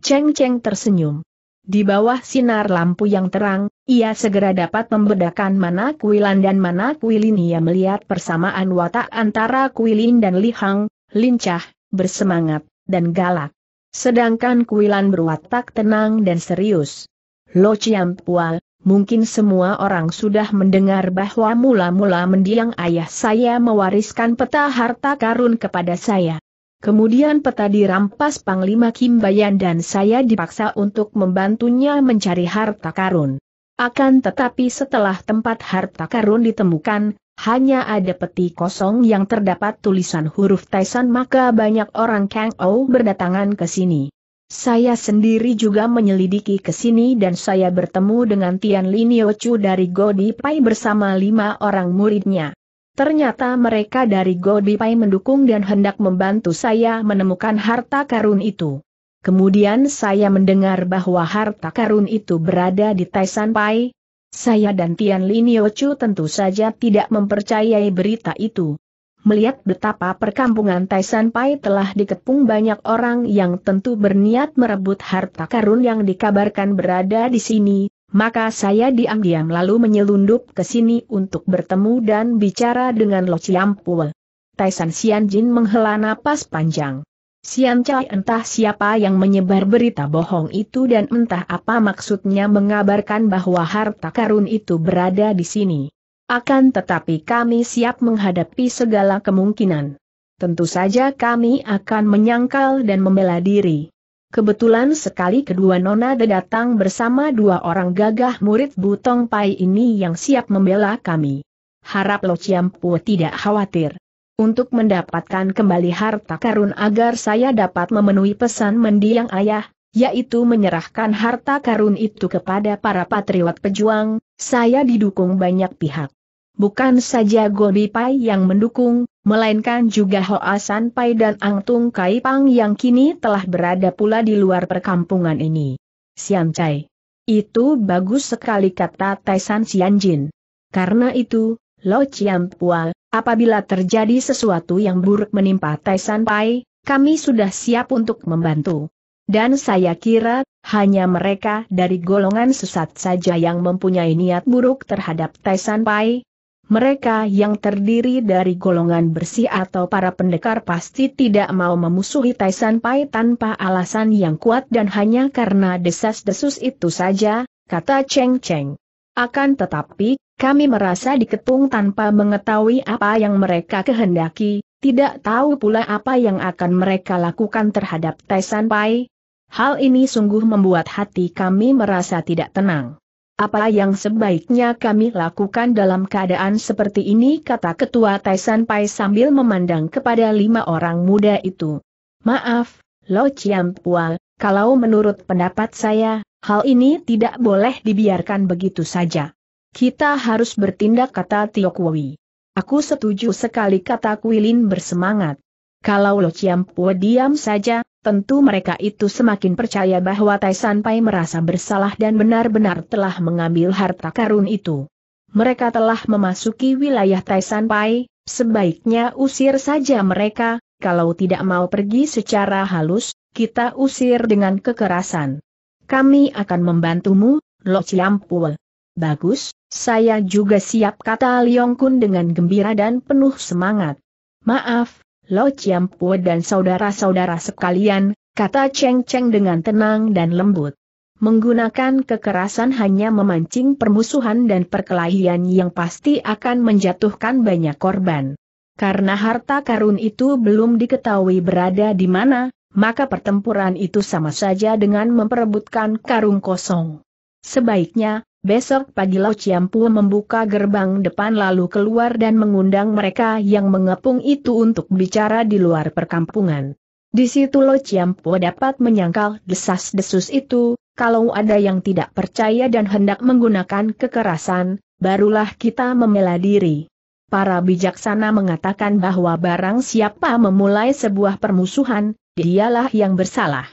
Cheng Cheng tersenyum. Di bawah sinar lampu yang terang, ia segera dapat membedakan mana Kuilan dan mana Kuilin ia melihat persamaan watak antara Kuilin dan Lihang, lincah, bersemangat, dan galak. Sedangkan Kuilan berwatak tenang dan serius. Lo Chiam Pual, mungkin semua orang sudah mendengar bahwa mula-mula mendiang ayah saya mewariskan peta harta karun kepada saya. Kemudian peta dirampas Panglima Kim Kimbayan dan saya dipaksa untuk membantunya mencari harta karun. Akan tetapi setelah tempat harta karun ditemukan, hanya ada peti kosong yang terdapat tulisan huruf Taisan maka banyak orang Kang Ou berdatangan ke sini. Saya sendiri juga menyelidiki ke sini dan saya bertemu dengan Tian Linio Chu dari Godi Pai bersama lima orang muridnya. Ternyata mereka dari Godipai mendukung dan hendak membantu saya menemukan harta karun itu. Kemudian saya mendengar bahwa harta karun itu berada di Taisan Pai. Saya dan Tian Liniochu tentu saja tidak mempercayai berita itu. Melihat betapa perkampungan Taisan Pai telah dikepung banyak orang yang tentu berniat merebut harta karun yang dikabarkan berada di sini, maka saya diam-diam lalu menyelundup ke sini untuk bertemu dan bicara dengan Lo Chiampue. Taisan Xian Jin menghela napas panjang. Sian Chai entah siapa yang menyebar berita bohong itu dan entah apa maksudnya mengabarkan bahwa harta karun itu berada di sini. Akan tetapi kami siap menghadapi segala kemungkinan. Tentu saja kami akan menyangkal dan membela diri. Kebetulan sekali kedua nona datang bersama dua orang gagah murid Butong Pai ini yang siap membela kami. Harap Lo Ciampu tidak khawatir. Untuk mendapatkan kembali harta karun agar saya dapat memenuhi pesan mendiang ayah, yaitu menyerahkan harta karun itu kepada para patriot pejuang, saya didukung banyak pihak. Bukan saja Gobi Pai yang mendukung, melainkan juga Hoa Pai dan Angtung Pang yang kini telah berada pula di luar perkampungan ini. Sian Chai. Itu bagus sekali kata Taisan Jin. Karena itu, Lo Chiam Pua, apabila terjadi sesuatu yang buruk menimpa Taisan Pai, kami sudah siap untuk membantu. Dan saya kira, hanya mereka dari golongan sesat saja yang mempunyai niat buruk terhadap Taisan Pai, mereka yang terdiri dari golongan bersih atau para pendekar pasti tidak mau memusuhi Taisan Pai tanpa alasan yang kuat dan hanya karena desas-desus itu saja, kata Cheng Cheng. Akan tetapi, kami merasa diketung tanpa mengetahui apa yang mereka kehendaki, tidak tahu pula apa yang akan mereka lakukan terhadap Taisan Pai. Hal ini sungguh membuat hati kami merasa tidak tenang. Apa yang sebaiknya kami lakukan dalam keadaan seperti ini kata Ketua Taisan Pai sambil memandang kepada lima orang muda itu. Maaf, Lo Chiam Pua, kalau menurut pendapat saya, hal ini tidak boleh dibiarkan begitu saja. Kita harus bertindak kata Tio Kui. Aku setuju sekali kata Kuilin bersemangat. Kalau Lo Chiam Pua diam saja, tentu mereka itu semakin percaya bahwa Tai Sanpai merasa bersalah dan benar-benar telah mengambil harta karun itu. Mereka telah memasuki wilayah Tai Sanpai, sebaiknya usir saja mereka, kalau tidak mau pergi secara halus, kita usir dengan kekerasan. Kami akan membantumu, Lo Ciampul. Bagus, saya juga siap kata Liong Kun dengan gembira dan penuh semangat. Maaf, Lo Chiampo dan saudara-saudara sekalian, kata Cheng Cheng dengan tenang dan lembut. Menggunakan kekerasan hanya memancing permusuhan dan perkelahian yang pasti akan menjatuhkan banyak korban. Karena harta karun itu belum diketahui berada di mana, maka pertempuran itu sama saja dengan memperebutkan karung kosong. Sebaiknya, Besok pagi Lau Ciampu membuka gerbang depan lalu keluar dan mengundang mereka yang mengepung itu untuk bicara di luar perkampungan. Di situ Lau Ciampu dapat menyangkal desas-desus itu, kalau ada yang tidak percaya dan hendak menggunakan kekerasan, barulah kita membela diri. Para bijaksana mengatakan bahwa barang siapa memulai sebuah permusuhan, dialah yang bersalah.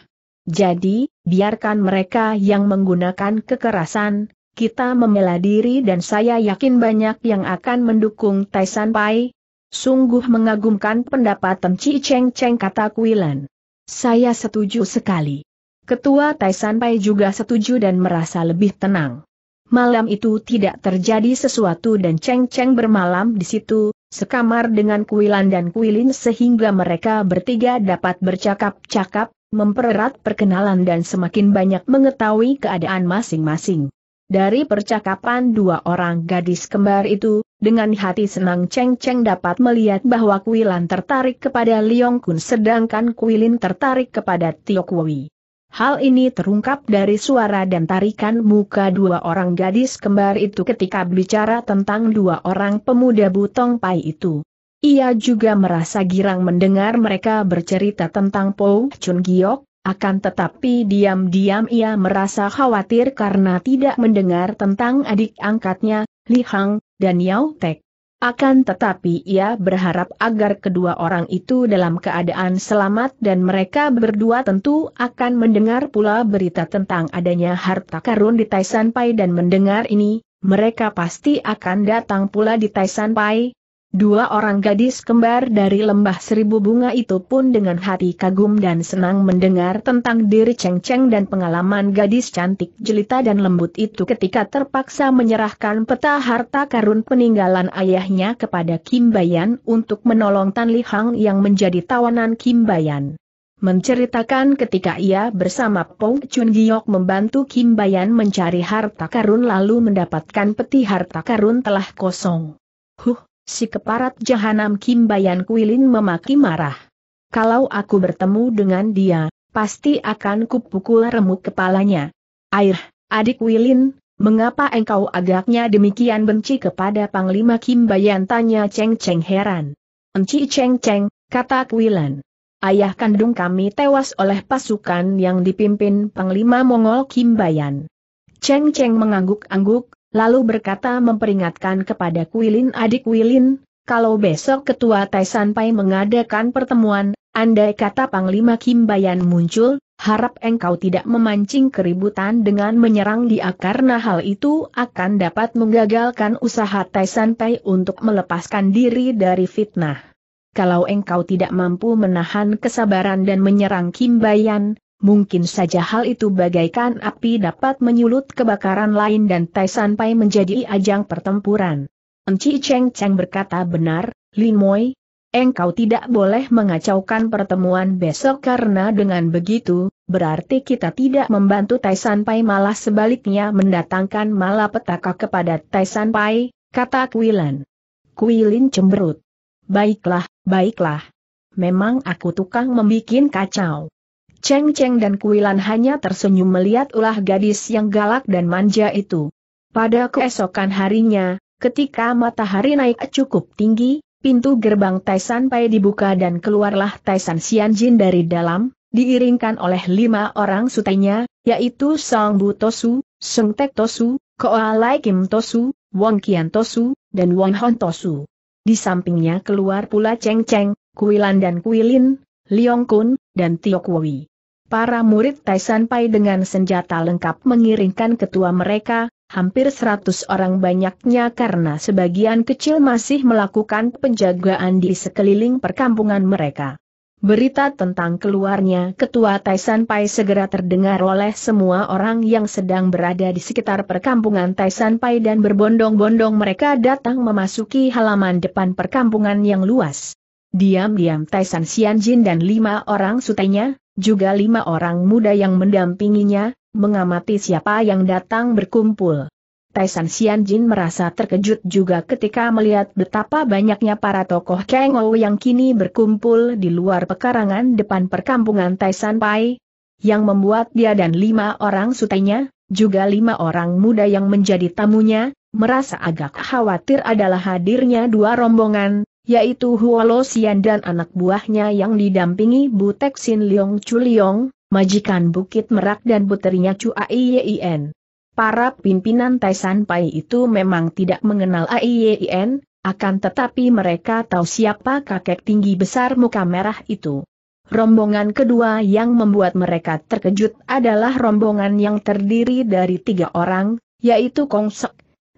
Jadi, biarkan mereka yang menggunakan kekerasan, kita membela diri dan saya yakin banyak yang akan mendukung Taisan Pai. Sungguh mengagumkan pendapat Tem Chi Cheng Cheng kata Kuilan. Saya setuju sekali. Ketua Taisan Pai juga setuju dan merasa lebih tenang. Malam itu tidak terjadi sesuatu dan Cheng Cheng bermalam di situ, sekamar dengan Kuilan dan Kuilin sehingga mereka bertiga dapat bercakap-cakap, mempererat perkenalan dan semakin banyak mengetahui keadaan masing-masing. Dari percakapan dua orang gadis kembar itu, dengan hati senang Cheng Cheng dapat melihat bahwa Kuilan tertarik kepada Liong Kun sedangkan Kuilin tertarik kepada Tio Kui. Hal ini terungkap dari suara dan tarikan muka dua orang gadis kembar itu ketika berbicara tentang dua orang pemuda butong pai itu. Ia juga merasa girang mendengar mereka bercerita tentang Po Chun Giok, akan tetapi diam-diam ia merasa khawatir karena tidak mendengar tentang adik angkatnya, Li Hang, dan Yao Tek. Akan tetapi ia berharap agar kedua orang itu dalam keadaan selamat dan mereka berdua tentu akan mendengar pula berita tentang adanya harta karun di Taisan Pai dan mendengar ini, mereka pasti akan datang pula di Taisan Pai, Dua orang gadis kembar dari lembah seribu bunga itu pun dengan hati kagum dan senang mendengar tentang diri Cheng Cheng dan pengalaman gadis cantik jelita dan lembut itu ketika terpaksa menyerahkan peta harta karun peninggalan ayahnya kepada Kim Bayan untuk menolong Tan Li Hang yang menjadi tawanan Kim Bayan. Menceritakan ketika ia bersama Pong Chun Giok membantu Kim Bayan mencari harta karun lalu mendapatkan peti harta karun telah kosong. Huh! Si keparat jahanam Kim Bayan Kuilin memaki marah. Kalau aku bertemu dengan dia, pasti akan kupukul remuk kepalanya. Air, adik Wilin, mengapa engkau agaknya demikian benci kepada Panglima Kim Bayan tanya Cheng Cheng heran. Enci Cheng Cheng, kata Kuilan. Ayah kandung kami tewas oleh pasukan yang dipimpin Panglima Mongol Kim Bayan. Cheng Cheng mengangguk-angguk, lalu berkata memperingatkan kepada Kuilin adik Kuilin, kalau besok ketua Tai Sanpai mengadakan pertemuan, andai kata Panglima Kimbayan muncul, harap engkau tidak memancing keributan dengan menyerang dia karena hal itu akan dapat menggagalkan usaha Tai Sanpai untuk melepaskan diri dari fitnah. Kalau engkau tidak mampu menahan kesabaran dan menyerang Kimbayan, Mungkin saja hal itu bagaikan api dapat menyulut kebakaran lain dan Tai Sanpai menjadi ajang pertempuran. Enci Cheng Cheng berkata benar, Lin Moi, engkau tidak boleh mengacaukan pertemuan besok karena dengan begitu, berarti kita tidak membantu Tai Pai malah sebaliknya mendatangkan malapetaka kepada Tai Pai, kata Kuilan. Kuilin cemberut. Baiklah, baiklah. Memang aku tukang membuat kacau. Cheng Cheng dan Kuilan hanya tersenyum melihat ulah gadis yang galak dan manja itu. Pada keesokan harinya, ketika matahari naik cukup tinggi, pintu gerbang Taisan Pai dibuka dan keluarlah Taisan Xianjin dari dalam, diiringkan oleh lima orang sutenya, yaitu Song Bu Tosu, Seng Tek Tosu, Koa Lai Kim Tosu, Wong Kian Tosu, dan Wong Hon Tosu. Di sampingnya keluar pula Cheng Cheng, Kuilan dan Kuilin, Liong Kun, dan Tio Kui. Para murid Taisan Pai dengan senjata lengkap mengiringkan ketua mereka, hampir seratus orang banyaknya karena sebagian kecil masih melakukan penjagaan di sekeliling perkampungan mereka. Berita tentang keluarnya ketua Taisan Pai segera terdengar oleh semua orang yang sedang berada di sekitar perkampungan Taisan Pai dan berbondong-bondong mereka datang memasuki halaman depan perkampungan yang luas. Diam-diam Taisan Xianjin dan lima orang sutenya, juga lima orang muda yang mendampinginya, mengamati siapa yang datang berkumpul. Taisan Xianjin merasa terkejut juga ketika melihat betapa banyaknya para tokoh Kengo yang kini berkumpul di luar pekarangan depan perkampungan Taisan Pai, yang membuat dia dan lima orang sutenya, juga lima orang muda yang menjadi tamunya, merasa agak khawatir adalah hadirnya dua rombongan, yaitu Huolo Xian dan anak buahnya yang didampingi Butek Sin Leong Chu Leong, majikan Bukit Merak dan puterinya Chu Aiyien. Para pimpinan Taisan Pai itu memang tidak mengenal Aiyien, akan tetapi mereka tahu siapa kakek tinggi besar muka merah itu. Rombongan kedua yang membuat mereka terkejut adalah rombongan yang terdiri dari tiga orang, yaitu Kong Sek,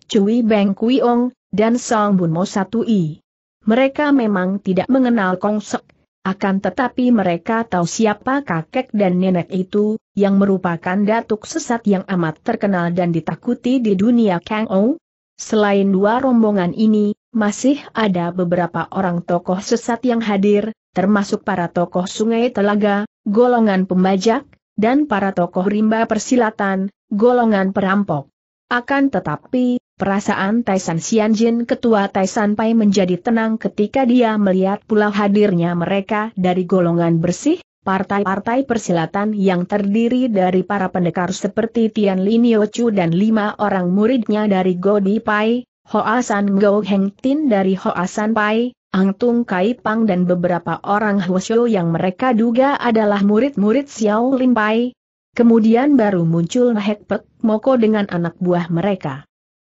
Cui Beng Kui Ong, dan Song Bun Mo Satu I. Mereka memang tidak mengenal Kongsek, akan tetapi mereka tahu siapa kakek dan nenek itu, yang merupakan datuk sesat yang amat terkenal dan ditakuti di dunia Kang Ou. Selain dua rombongan ini, masih ada beberapa orang tokoh sesat yang hadir, termasuk para tokoh sungai telaga, golongan pembajak, dan para tokoh rimba persilatan, golongan perampok. Akan tetapi, Perasaan Taisan Xianjin ketua Taisan Pai menjadi tenang ketika dia melihat pula hadirnya mereka dari golongan bersih, partai-partai persilatan yang terdiri dari para pendekar seperti Tian Linio Chu dan lima orang muridnya dari Godi Pai, Hoa San Heng Tin dari Hoa San Pai, Ang Tung Kai Pang dan beberapa orang Hwasyo yang mereka duga adalah murid-murid Xiao Lim Pai. Kemudian baru muncul Hek Pek Moko dengan anak buah mereka.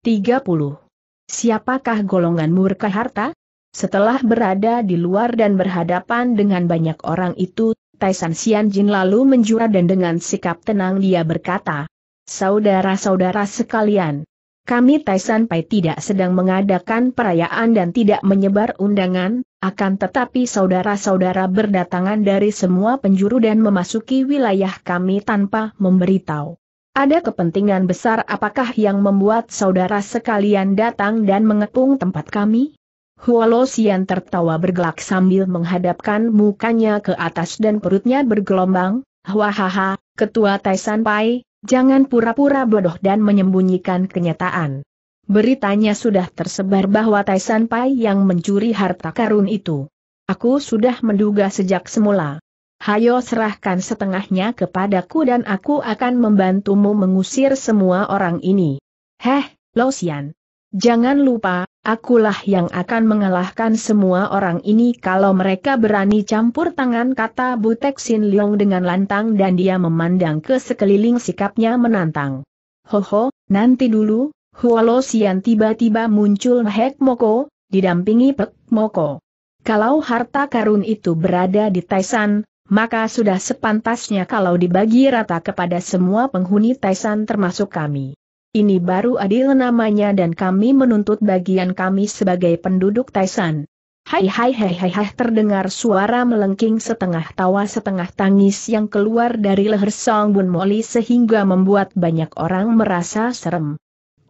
30. Siapakah golongan murka harta? Setelah berada di luar dan berhadapan dengan banyak orang itu, Taisan Jin lalu menjura dan dengan sikap tenang dia berkata, Saudara-saudara sekalian, kami Taisan Pai tidak sedang mengadakan perayaan dan tidak menyebar undangan, akan tetapi saudara-saudara berdatangan dari semua penjuru dan memasuki wilayah kami tanpa memberitahu. Ada kepentingan besar apakah yang membuat saudara sekalian datang dan mengepung tempat kami? Huolo Sian tertawa bergelak sambil menghadapkan mukanya ke atas dan perutnya bergelombang. Wahaha, Ketua Taisan Pai, jangan pura-pura bodoh dan menyembunyikan kenyataan. Beritanya sudah tersebar bahwa Taisan Pai yang mencuri harta karun itu. Aku sudah menduga sejak semula hayo serahkan setengahnya kepadaku dan aku akan membantumu mengusir semua orang ini. Heh, Losian. Jangan lupa, akulah yang akan mengalahkan semua orang ini kalau mereka berani campur tangan kata Butek Sin Leong dengan lantang dan dia memandang ke sekeliling sikapnya menantang. Ho ho, nanti dulu, Hua Losian tiba-tiba muncul Hek Moko, didampingi Pek Moko. Kalau harta karun itu berada di Taisan, maka sudah sepantasnya kalau dibagi rata kepada semua penghuni Taisan termasuk kami. Ini baru adil namanya dan kami menuntut bagian kami sebagai penduduk Taisan. Hai hai hai hai hai terdengar suara melengking setengah tawa setengah tangis yang keluar dari leher Song Bun Moli sehingga membuat banyak orang merasa serem.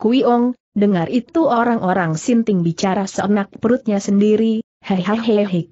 Kui Ong, dengar itu orang-orang sinting bicara seenak perutnya sendiri, hai hai hai hai.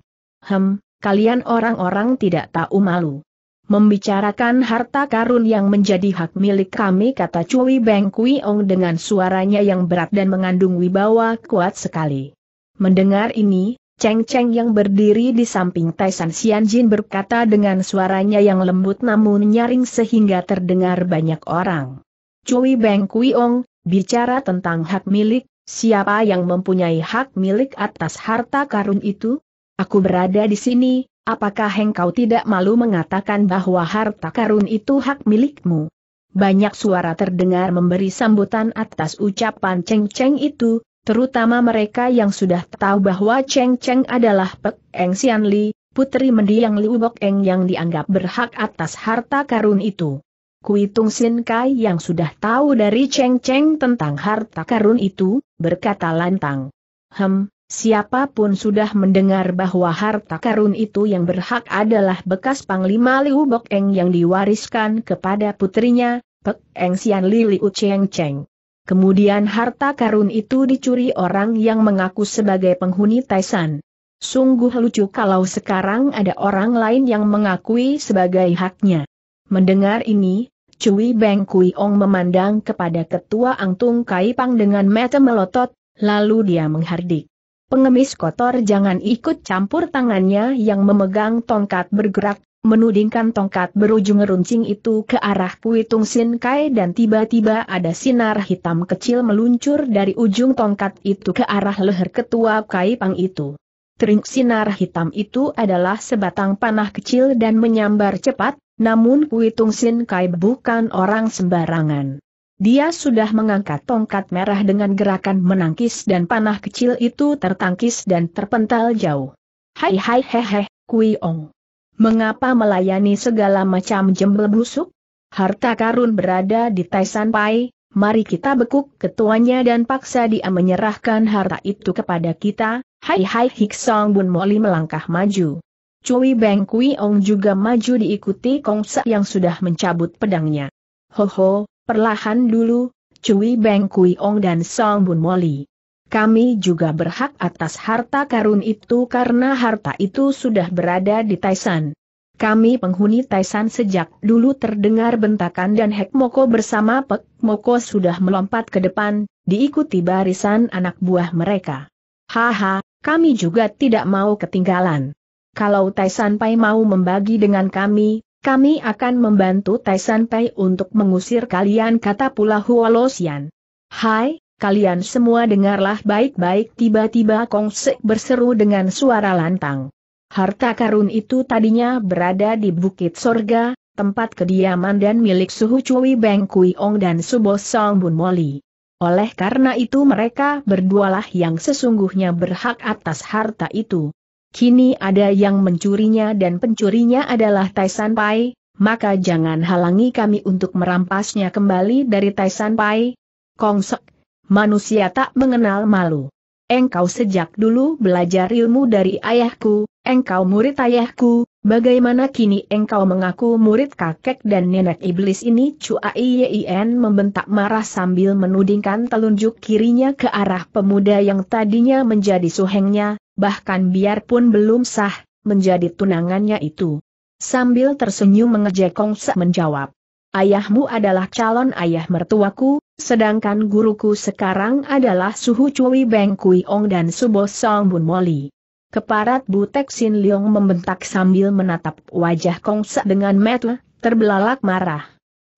Hem, kalian orang-orang tidak tahu malu. Membicarakan harta karun yang menjadi hak milik kami kata Cui Beng Kui Ong dengan suaranya yang berat dan mengandung wibawa kuat sekali. Mendengar ini, Cheng Cheng yang berdiri di samping Taisan Jin berkata dengan suaranya yang lembut namun nyaring sehingga terdengar banyak orang. Cui Beng Kui Ong, bicara tentang hak milik, siapa yang mempunyai hak milik atas harta karun itu? Aku berada di sini, apakah engkau tidak malu mengatakan bahwa harta karun itu hak milikmu? Banyak suara terdengar memberi sambutan atas ucapan Cheng Cheng itu, terutama mereka yang sudah tahu bahwa Cheng Cheng adalah Pek Eng Xian Li, putri mendiang Liu Bok Eng yang dianggap berhak atas harta karun itu. Kui tung Sin Kai yang sudah tahu dari Cheng Cheng tentang harta karun itu, berkata lantang. Hem, Siapapun sudah mendengar bahwa harta karun itu yang berhak adalah bekas Panglima Liu Bok Eng yang diwariskan kepada putrinya, Pek Eng Sian Li Liu Cheng Cheng. Kemudian harta karun itu dicuri orang yang mengaku sebagai penghuni Taisan. Sungguh lucu kalau sekarang ada orang lain yang mengakui sebagai haknya. Mendengar ini, Cui Beng Kui Ong memandang kepada ketua Angtung Kai Pang dengan mata melotot, lalu dia menghardik. Pengemis kotor jangan ikut campur tangannya yang memegang tongkat bergerak, menudingkan tongkat berujung runcing itu ke arah Kuitung Sin Kai dan tiba-tiba ada sinar hitam kecil meluncur dari ujung tongkat itu ke arah leher ketua Kai Pang itu. Tering sinar hitam itu adalah sebatang panah kecil dan menyambar cepat, namun Kuitung Sin Kai bukan orang sembarangan. Dia sudah mengangkat tongkat merah dengan gerakan menangkis dan panah kecil itu tertangkis dan terpental jauh. Hai hai hehe, Kui Ong. Mengapa melayani segala macam jembel busuk? Harta karun berada di Taisan Pai, mari kita bekuk ketuanya dan paksa dia menyerahkan harta itu kepada kita. Hai hai Hik Song Bun Moli melangkah maju. Cui Beng Kui Ong juga maju diikuti Kong Sa yang sudah mencabut pedangnya. Ho ho, Perlahan dulu, Cui Beng Kui Ong dan Song Bun Moli. Kami juga berhak atas harta karun itu karena harta itu sudah berada di Taisan. Kami penghuni Taisan sejak dulu terdengar bentakan dan Hek Moko bersama Pek Moko sudah melompat ke depan, diikuti barisan anak buah mereka. Haha, kami juga tidak mau ketinggalan. Kalau Taisan Pai mau membagi dengan kami, kami akan membantu Taisan Pei untuk mengusir kalian kata pula Huolosian. Hai, kalian semua dengarlah baik-baik tiba-tiba Kong Se berseru dengan suara lantang. Harta karun itu tadinya berada di Bukit Sorga, tempat kediaman dan milik Suhu Cui Beng Kui Ong dan Subo Song Bun Moli. Oleh karena itu mereka berdualah yang sesungguhnya berhak atas harta itu kini ada yang mencurinya dan pencurinya adalah Taisan Pai, maka jangan halangi kami untuk merampasnya kembali dari Taisan Pai. Kongsek, manusia tak mengenal malu. Engkau sejak dulu belajar ilmu dari ayahku, engkau murid ayahku, Bagaimana kini engkau mengaku murid kakek dan nenek iblis ini? Cua Iyien membentak marah sambil menudingkan telunjuk kirinya ke arah pemuda yang tadinya menjadi suhengnya, bahkan biarpun belum sah, menjadi tunangannya itu. Sambil tersenyum mengejek Kongsa menjawab, Ayahmu adalah calon ayah mertuaku, sedangkan guruku sekarang adalah Suhu Cui Beng Kui Ong dan Subo Song Bun Moli. Keparat Butek Sin Leong membentak sambil menatap wajah Kong Kongsa dengan metu, terbelalak marah.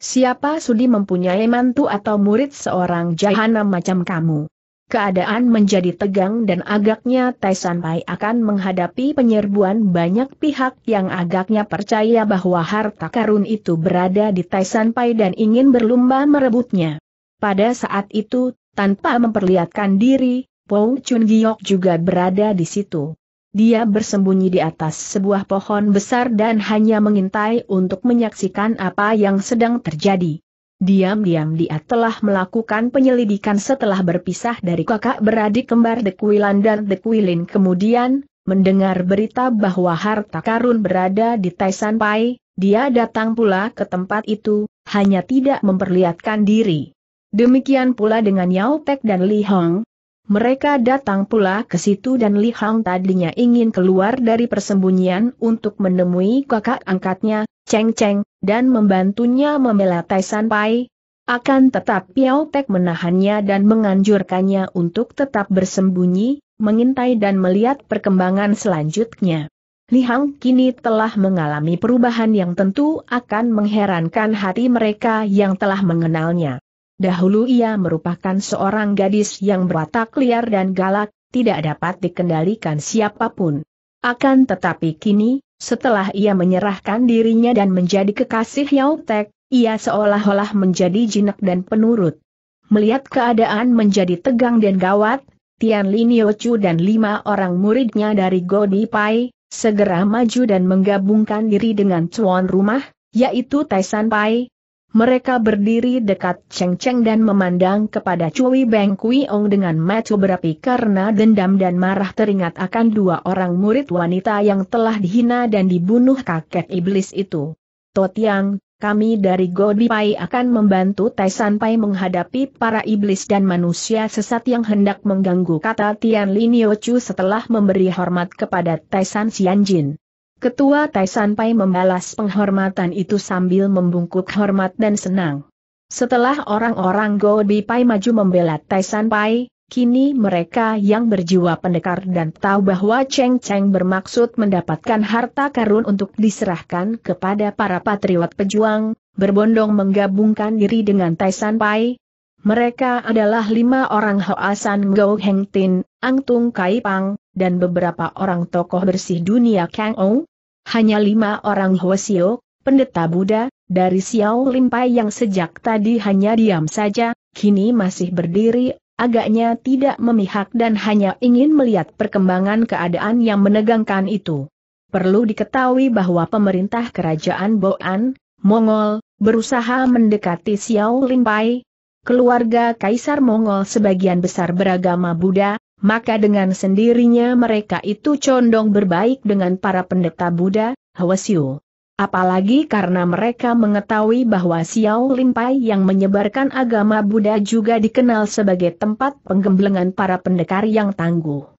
Siapa sudi mempunyai mantu atau murid seorang jahanam macam kamu? Keadaan menjadi tegang dan agaknya Tai Pai akan menghadapi penyerbuan banyak pihak yang agaknya percaya bahwa harta karun itu berada di Tai Pai dan ingin berlumba merebutnya. Pada saat itu, tanpa memperlihatkan diri, Pou Chun Giok juga berada di situ. Dia bersembunyi di atas sebuah pohon besar dan hanya mengintai untuk menyaksikan apa yang sedang terjadi. Diam-diam dia telah melakukan penyelidikan setelah berpisah dari kakak beradik kembar The Dekuilan dan Quilin. kemudian, mendengar berita bahwa harta karun berada di Taisan Pai, dia datang pula ke tempat itu, hanya tidak memperlihatkan diri. Demikian pula dengan Yao Pek dan Li Hong, mereka datang pula ke situ dan Li Hang tadinya ingin keluar dari persembunyian untuk menemui kakak angkatnya, Cheng Cheng, dan membantunya membela Tai San Pai. Akan tetap Piao Tek menahannya dan menganjurkannya untuk tetap bersembunyi, mengintai dan melihat perkembangan selanjutnya. Li Hang kini telah mengalami perubahan yang tentu akan mengherankan hati mereka yang telah mengenalnya. Dahulu ia merupakan seorang gadis yang berwatak liar dan galak, tidak dapat dikendalikan siapapun. Akan tetapi kini, setelah ia menyerahkan dirinya dan menjadi kekasih Yao Tek, ia seolah-olah menjadi jinak dan penurut. Melihat keadaan menjadi tegang dan gawat, Tian Lin Chu, dan lima orang muridnya dari Godi Pai, segera maju dan menggabungkan diri dengan tuan rumah, yaitu Taisan Pai, mereka berdiri dekat Cheng Cheng dan memandang kepada Cui Beng Ong dengan mata berapi karena dendam dan marah teringat akan dua orang murid wanita yang telah dihina dan dibunuh kakek iblis itu. Totiang, kami dari Pai akan membantu Tai Pai menghadapi para iblis dan manusia sesat yang hendak mengganggu kata Tian Lin Chu setelah memberi hormat kepada Tai San Xianjin. Ketua Taisan Pai membalas penghormatan itu sambil membungkuk hormat dan senang. Setelah orang-orang Gobi Pai maju membela Taisan Pai, kini mereka yang berjiwa pendekar dan tahu bahwa Cheng Cheng bermaksud mendapatkan harta karun untuk diserahkan kepada para patriot pejuang, berbondong menggabungkan diri dengan Taisan Pai. Mereka adalah lima orang Hoasan Go Heng Tin, Ang Tung Kai Pang, dan beberapa orang tokoh bersih dunia Kang Ong, hanya lima orang Hosio, pendeta Buddha, dari Xiao Limpai yang sejak tadi hanya diam saja, kini masih berdiri, agaknya tidak memihak dan hanya ingin melihat perkembangan keadaan yang menegangkan itu. Perlu diketahui bahwa pemerintah kerajaan Boan, Mongol, berusaha mendekati Xiao Limpai, Keluarga Kaisar Mongol sebagian besar beragama Buddha, maka dengan sendirinya mereka itu condong berbaik dengan para pendeta Buddha, Hwasyu. Apalagi karena mereka mengetahui bahwa Xiao Limpai yang menyebarkan agama Buddha juga dikenal sebagai tempat penggemblengan para pendekar yang tangguh.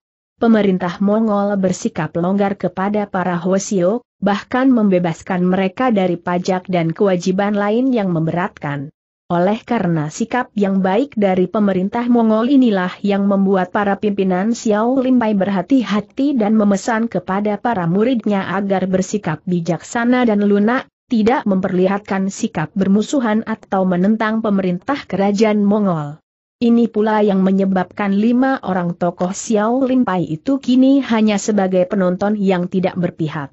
Pemerintah Mongol bersikap longgar kepada para Hwasyo, bahkan membebaskan mereka dari pajak dan kewajiban lain yang memberatkan. Oleh karena sikap yang baik dari pemerintah Mongol inilah yang membuat para pimpinan Xiao Limpai berhati-hati dan memesan kepada para muridnya agar bersikap bijaksana dan lunak, tidak memperlihatkan sikap bermusuhan atau menentang pemerintah kerajaan Mongol. Ini pula yang menyebabkan lima orang tokoh Xiao Limpai itu kini hanya sebagai penonton yang tidak berpihak.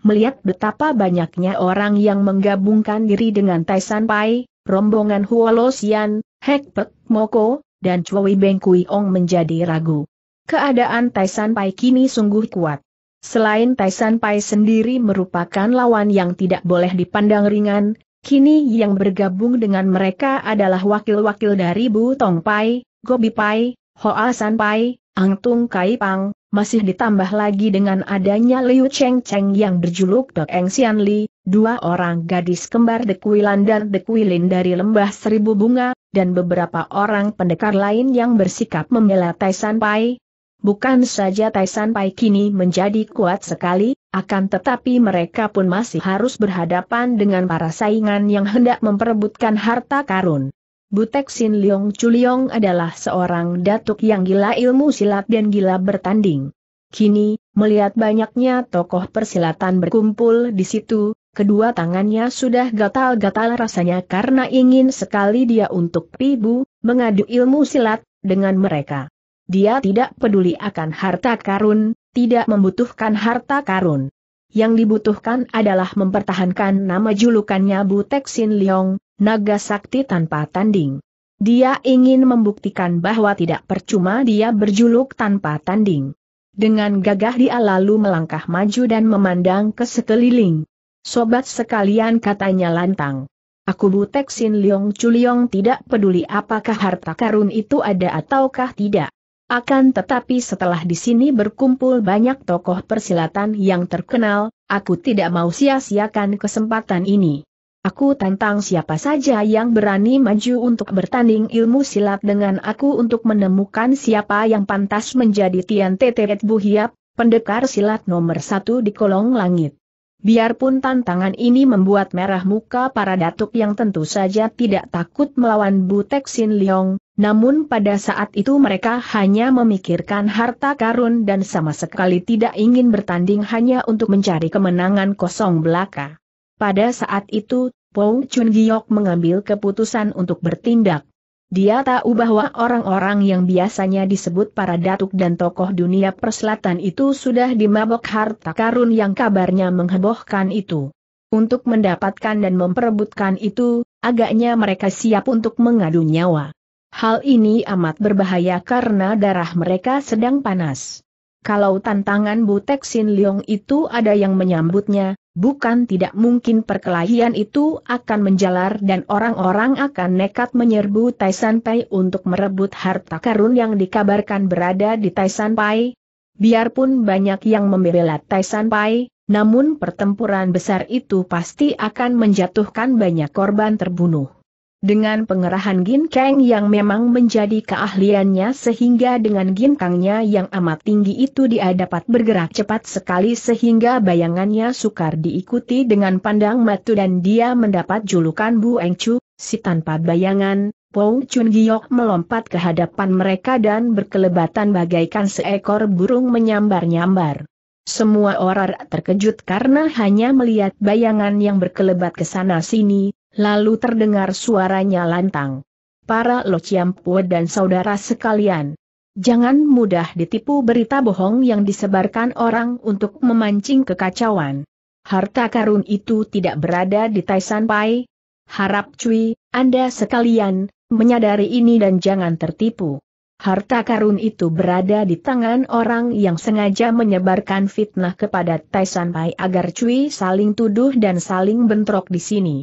Melihat betapa banyaknya orang yang menggabungkan diri dengan Taisan Pai, rombongan Huolo Xian, Hek Pek Moko, dan Chui Beng Kui Ong menjadi ragu. Keadaan Taisan Pai kini sungguh kuat. Selain Taisan Pai sendiri merupakan lawan yang tidak boleh dipandang ringan, kini yang bergabung dengan mereka adalah wakil-wakil dari Bu Tong Pai, Gobi Pai, Hoa San Pai, Ang Tung Kai Pang, masih ditambah lagi dengan adanya Liu Cheng Cheng yang berjuluk Dok Eng Xian Li, dua orang gadis kembar Dekuilan dan Dekuilin dari lembah seribu bunga, dan beberapa orang pendekar lain yang bersikap membela Taisan Pai. Bukan saja Taisan Pai kini menjadi kuat sekali, akan tetapi mereka pun masih harus berhadapan dengan para saingan yang hendak memperebutkan harta karun. Butek Sin Leong Chuliong adalah seorang datuk yang gila ilmu silat dan gila bertanding. Kini, melihat banyaknya tokoh persilatan berkumpul di situ, kedua tangannya sudah gatal-gatal rasanya karena ingin sekali dia untuk pibu, mengadu ilmu silat, dengan mereka. Dia tidak peduli akan harta karun, tidak membutuhkan harta karun. Yang dibutuhkan adalah mempertahankan nama julukannya Butek Sin Leong, naga sakti tanpa tanding. Dia ingin membuktikan bahwa tidak percuma dia berjuluk tanpa tanding. Dengan gagah dia lalu melangkah maju dan memandang ke sekeliling. Sobat sekalian katanya lantang. Aku Butek Sin Leong Chuliong tidak peduli apakah harta karun itu ada ataukah tidak. Akan tetapi setelah di sini berkumpul banyak tokoh persilatan yang terkenal, aku tidak mau sia-siakan kesempatan ini. Aku tantang siapa saja yang berani maju untuk bertanding ilmu silat dengan aku untuk menemukan siapa yang pantas menjadi Tian Tetet Buhiap, pendekar silat nomor satu di kolong langit. Biarpun tantangan ini membuat merah muka para datuk yang tentu saja tidak takut melawan Butek Sin Leong, namun pada saat itu mereka hanya memikirkan harta karun dan sama sekali tidak ingin bertanding hanya untuk mencari kemenangan kosong belaka. Pada saat itu, Pong Chun Giok mengambil keputusan untuk bertindak. Dia tahu bahwa orang-orang yang biasanya disebut para datuk dan tokoh dunia perselatan itu sudah dimabok harta karun yang kabarnya menghebohkan itu. Untuk mendapatkan dan memperebutkan itu, agaknya mereka siap untuk mengadu nyawa. Hal ini amat berbahaya karena darah mereka sedang panas. Kalau tantangan Butek Sin Leong itu ada yang menyambutnya, Bukan tidak mungkin perkelahian itu akan menjalar dan orang-orang akan nekat menyerbu Taisan Pai untuk merebut harta karun yang dikabarkan berada di Taisan Pai. Biarpun banyak yang membela Taisan Pai, namun pertempuran besar itu pasti akan menjatuhkan banyak korban terbunuh. Dengan pengerahan kang yang memang menjadi keahliannya sehingga dengan ginkangnya yang amat tinggi itu dia dapat bergerak cepat sekali sehingga bayangannya sukar diikuti dengan pandang mata dan dia mendapat julukan Bu Eng Chu, si tanpa bayangan, Poh Chun Giok melompat ke hadapan mereka dan berkelebatan bagaikan seekor burung menyambar-nyambar. Semua orang terkejut karena hanya melihat bayangan yang berkelebat ke sana-sini, lalu terdengar suaranya lantang. Para Lo Chiampue dan saudara sekalian, jangan mudah ditipu berita bohong yang disebarkan orang untuk memancing kekacauan. Harta karun itu tidak berada di Taisan Pai. Harap cuy, Anda sekalian, menyadari ini dan jangan tertipu. Harta karun itu berada di tangan orang yang sengaja menyebarkan fitnah kepada Taisan Pai agar cuy saling tuduh dan saling bentrok di sini.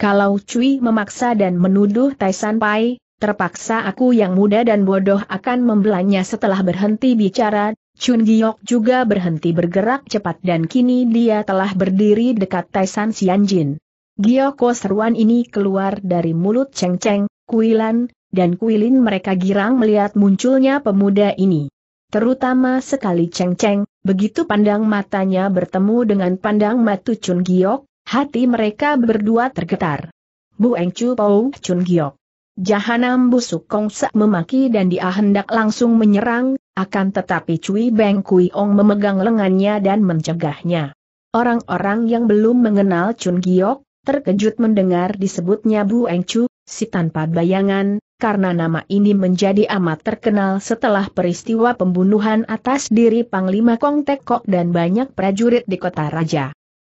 Kalau Cui memaksa dan menuduh Tai Pai, terpaksa aku yang muda dan bodoh akan membelanya setelah berhenti bicara, Chun Giok juga berhenti bergerak cepat dan kini dia telah berdiri dekat Tai San Xianjin. Gioko seruan ini keluar dari mulut Cheng Cheng, Kuilan, dan Kuilin mereka girang melihat munculnya pemuda ini. Terutama sekali Cheng Cheng, begitu pandang matanya bertemu dengan pandang matu Chun Giok, Hati mereka berdua tergetar. Bu Eng Chu Pou Chun Giok. Jahanam busuk Kongsa memaki dan dia hendak langsung menyerang, akan tetapi Cui Beng Kui Ong memegang lengannya dan mencegahnya. Orang-orang yang belum mengenal Chun Giok, terkejut mendengar disebutnya Bu Eng Chu, si tanpa bayangan, karena nama ini menjadi amat terkenal setelah peristiwa pembunuhan atas diri Panglima Kong Tekok dan banyak prajurit di kota raja.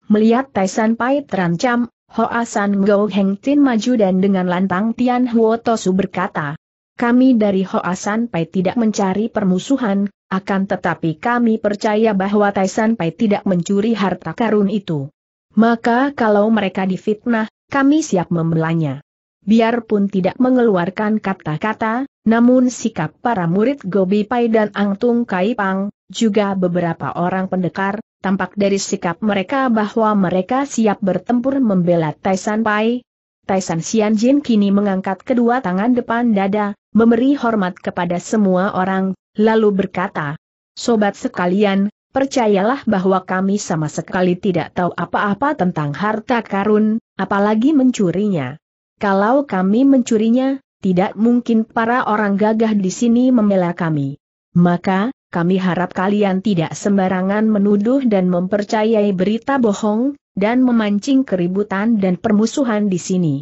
Melihat Taisan Pai terancam, Hoasan San Heng Tin maju dan dengan lantang Tian Huo Tosu berkata, Kami dari Hoasan San Pai tidak mencari permusuhan, akan tetapi kami percaya bahwa Taisan Pai tidak mencuri harta karun itu. Maka kalau mereka difitnah, kami siap membelanya. Biarpun tidak mengeluarkan kata-kata, namun sikap para murid Gobi Pai dan Angtung Kai Pang, juga beberapa orang pendekar, tampak dari sikap mereka bahwa mereka siap bertempur membela Taisan Pai. Taisan Xianjin kini mengangkat kedua tangan depan dada, memberi hormat kepada semua orang, lalu berkata, Sobat sekalian, percayalah bahwa kami sama sekali tidak tahu apa-apa tentang harta karun, apalagi mencurinya. Kalau kami mencurinya, tidak mungkin para orang gagah di sini membela kami. Maka, kami harap kalian tidak sembarangan menuduh dan mempercayai berita bohong, dan memancing keributan dan permusuhan di sini.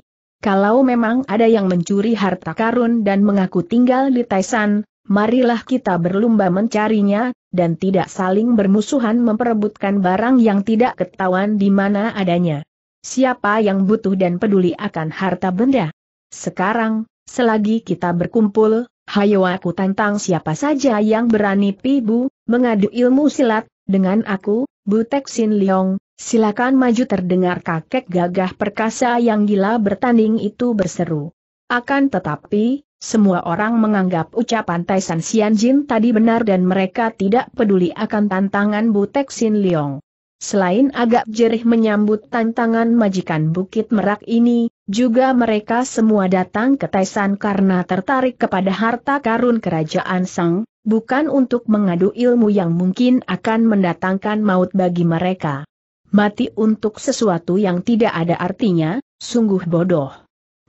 Kalau memang ada yang mencuri harta karun dan mengaku tinggal di Taisan, marilah kita berlomba mencarinya, dan tidak saling bermusuhan memperebutkan barang yang tidak ketahuan di mana adanya. Siapa yang butuh dan peduli akan harta benda? Sekarang, selagi kita berkumpul, Hayo aku tantang siapa saja yang berani pibu, mengadu ilmu silat, dengan aku, Butek Sin Leong, silakan maju terdengar kakek gagah perkasa yang gila bertanding itu berseru. Akan tetapi, semua orang menganggap ucapan Taisan Xian Jin tadi benar dan mereka tidak peduli akan tantangan Butek Sin Leong. Selain agak jerih menyambut tantangan majikan Bukit Merak ini, juga mereka semua datang ke Taisan karena tertarik kepada harta karun kerajaan Sang, bukan untuk mengadu ilmu yang mungkin akan mendatangkan maut bagi mereka. Mati untuk sesuatu yang tidak ada artinya, sungguh bodoh.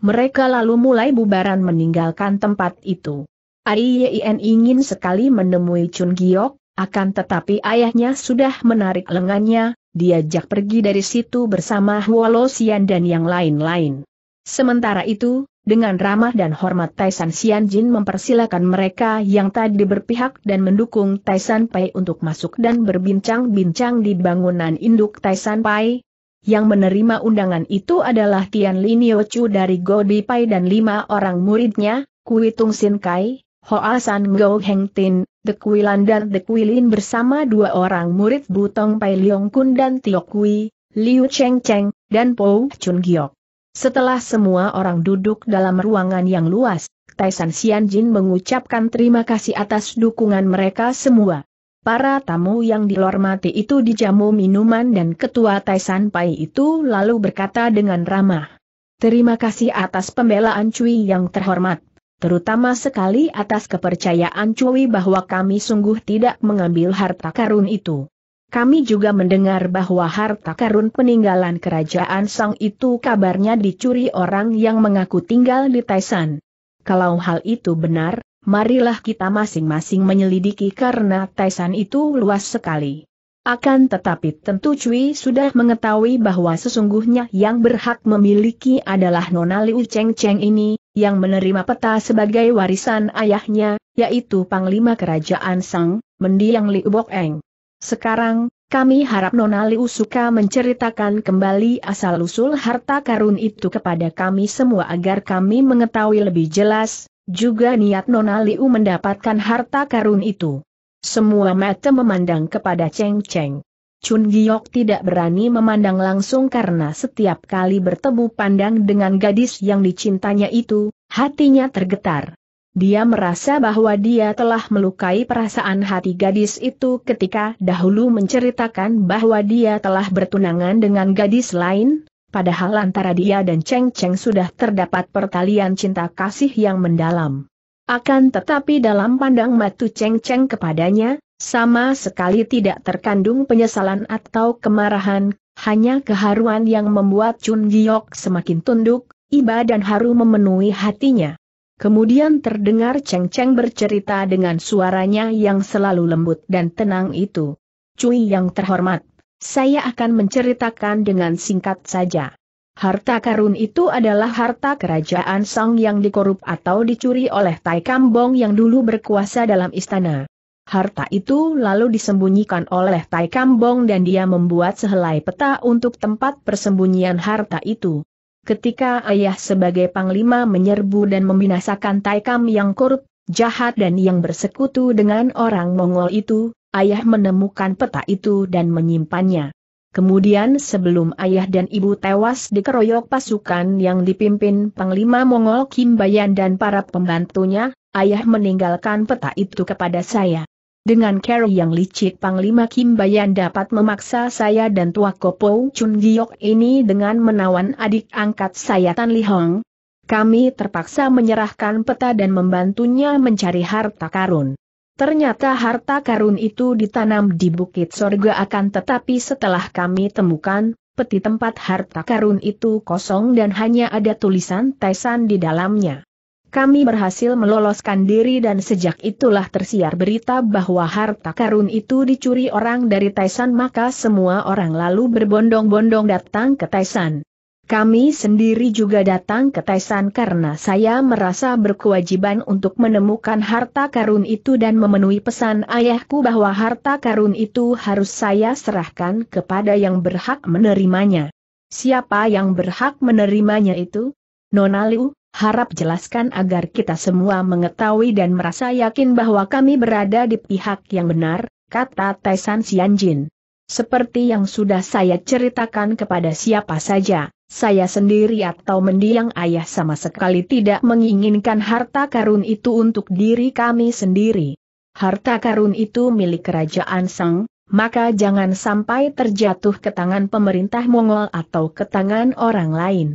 Mereka lalu mulai bubaran meninggalkan tempat itu. Aiyin ingin sekali menemui Chun Giok, akan tetapi ayahnya sudah menarik lengannya, diajak pergi dari situ bersama Huolosian dan yang lain-lain. Sementara itu, dengan ramah dan hormat Taisan Xianjin mempersilahkan mereka yang tadi berpihak dan mendukung Taisan Pai untuk masuk dan berbincang-bincang di bangunan induk Taisan Pai, yang menerima undangan itu adalah Tian Lin Yochu dari Godi Pai dan lima orang muridnya, Kui Tung Sin Kai, Hoa San Go Heng Tin, The Kuilan dan The Kuilin bersama dua orang murid Butong Pai Leong Kun dan Tio Kui, Liu Cheng Cheng, dan Po Chun Giok. Setelah semua orang duduk dalam ruangan yang luas, Taisan Xian Jin mengucapkan terima kasih atas dukungan mereka semua. Para tamu yang dihormati itu dijamu minuman dan ketua Taisan Pai itu lalu berkata dengan ramah. Terima kasih atas pembelaan Cui yang terhormat terutama sekali atas kepercayaan Cui bahwa kami sungguh tidak mengambil harta karun itu. Kami juga mendengar bahwa harta karun peninggalan kerajaan Sang itu kabarnya dicuri orang yang mengaku tinggal di Taisan. Kalau hal itu benar, marilah kita masing-masing menyelidiki karena Taisan itu luas sekali. Akan tetapi tentu Cui sudah mengetahui bahwa sesungguhnya yang berhak memiliki adalah Nona Liu Cheng Cheng ini, yang menerima peta sebagai warisan ayahnya, yaitu Panglima Kerajaan Sang, mendiang Liu Bok Eng. Sekarang, kami harap Nona Liu suka menceritakan kembali asal-usul harta karun itu kepada kami semua agar kami mengetahui lebih jelas, juga niat Nona Liu mendapatkan harta karun itu. Semua mata memandang kepada Cheng Cheng. Chun Giok tidak berani memandang langsung karena setiap kali bertemu pandang dengan gadis yang dicintanya itu, hatinya tergetar. Dia merasa bahwa dia telah melukai perasaan hati gadis itu ketika dahulu menceritakan bahwa dia telah bertunangan dengan gadis lain, padahal antara dia dan Cheng Cheng sudah terdapat pertalian cinta kasih yang mendalam. Akan tetapi dalam pandang Matu Cheng Cheng kepadanya, sama sekali tidak terkandung penyesalan atau kemarahan, hanya keharuan yang membuat Chun Giok semakin tunduk, iba dan haru memenuhi hatinya. Kemudian terdengar Cheng Cheng bercerita dengan suaranya yang selalu lembut dan tenang itu. Cui yang terhormat, saya akan menceritakan dengan singkat saja. Harta karun itu adalah harta kerajaan Song yang dikorup atau dicuri oleh Tai Kambong yang dulu berkuasa dalam istana. Harta itu lalu disembunyikan oleh Tai Kambong dan dia membuat sehelai peta untuk tempat persembunyian harta itu. Ketika ayah sebagai panglima menyerbu dan membinasakan Tai Kam yang korup, jahat dan yang bersekutu dengan orang Mongol itu, ayah menemukan peta itu dan menyimpannya. Kemudian sebelum ayah dan ibu tewas dikeroyok pasukan yang dipimpin Panglima Mongol Kim Bayan dan para pembantunya, ayah meninggalkan peta itu kepada saya. Dengan cara yang licik Panglima Kim Bayan dapat memaksa saya dan Tua Kopo Chun Giok ini dengan menawan adik angkat saya Tan Li Hong. Kami terpaksa menyerahkan peta dan membantunya mencari harta karun. Ternyata harta karun itu ditanam di Bukit Sorga akan tetapi setelah kami temukan, peti tempat harta karun itu kosong dan hanya ada tulisan Taisan di dalamnya. Kami berhasil meloloskan diri dan sejak itulah tersiar berita bahwa harta karun itu dicuri orang dari Taisan maka semua orang lalu berbondong-bondong datang ke Taisan. Kami sendiri juga datang ke Taisan karena saya merasa berkewajiban untuk menemukan harta karun itu dan memenuhi pesan ayahku bahwa harta karun itu harus saya serahkan kepada yang berhak menerimanya. Siapa yang berhak menerimanya itu? Nona Liu, harap jelaskan agar kita semua mengetahui dan merasa yakin bahwa kami berada di pihak yang benar, kata Taisan Xianjin. Seperti yang sudah saya ceritakan kepada siapa saja, saya sendiri atau mendiang ayah sama sekali tidak menginginkan harta karun itu untuk diri kami sendiri. Harta karun itu milik kerajaan Sang, maka jangan sampai terjatuh ke tangan pemerintah Mongol atau ke tangan orang lain.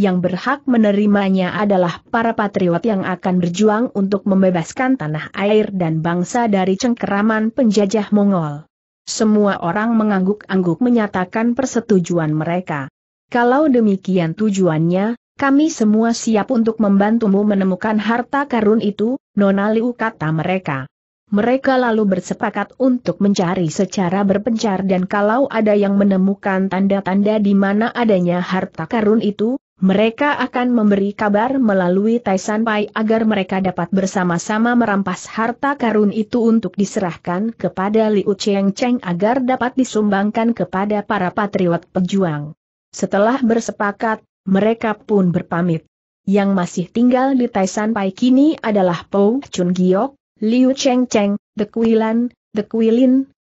Yang berhak menerimanya adalah para patriot yang akan berjuang untuk membebaskan tanah air dan bangsa dari cengkeraman penjajah Mongol. Semua orang mengangguk-angguk menyatakan persetujuan mereka. Kalau demikian tujuannya, kami semua siap untuk membantumu menemukan harta karun itu, Nona Liu kata mereka. Mereka lalu bersepakat untuk mencari secara berpencar dan kalau ada yang menemukan tanda-tanda di mana adanya harta karun itu, mereka akan memberi kabar melalui Taisan Pai agar mereka dapat bersama-sama merampas harta karun itu untuk diserahkan kepada Liu Cheng Cheng agar dapat disumbangkan kepada para patriot pejuang. Setelah bersepakat, mereka pun berpamit. Yang masih tinggal di Taisan Pai kini adalah Pou Chun Giok, Liu Cheng Cheng, the Quilin,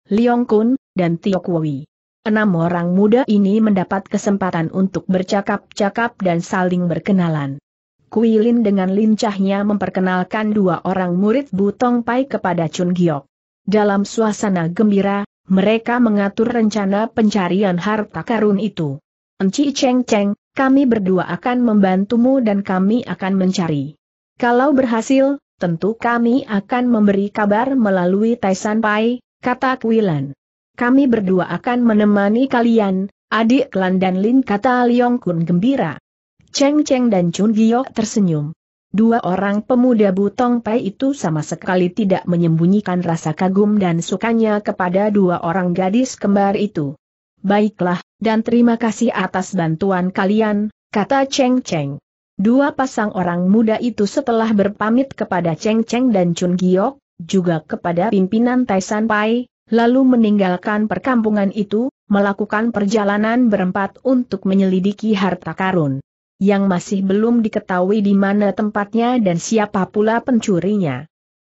Liong Kun, dan Tio Kui. Enam orang muda ini mendapat kesempatan untuk bercakap-cakap dan saling berkenalan. Kuilin dengan lincahnya memperkenalkan dua orang murid Butong Pai kepada Chun Giok. Dalam suasana gembira, mereka mengatur rencana pencarian harta karun itu. Enci Cheng Cheng, kami berdua akan membantumu dan kami akan mencari. Kalau berhasil, tentu kami akan memberi kabar melalui Taisan Pai, kata Kuilan kami berdua akan menemani kalian, adik klan dan Lin kata Liong Kun gembira. Cheng Cheng dan Chun Giok tersenyum. Dua orang pemuda Butong Pai itu sama sekali tidak menyembunyikan rasa kagum dan sukanya kepada dua orang gadis kembar itu. Baiklah, dan terima kasih atas bantuan kalian, kata Cheng Cheng. Dua pasang orang muda itu setelah berpamit kepada Cheng Cheng dan Chun Giok, juga kepada pimpinan Taisan Pai, lalu meninggalkan perkampungan itu, melakukan perjalanan berempat untuk menyelidiki harta karun. Yang masih belum diketahui di mana tempatnya dan siapa pula pencurinya.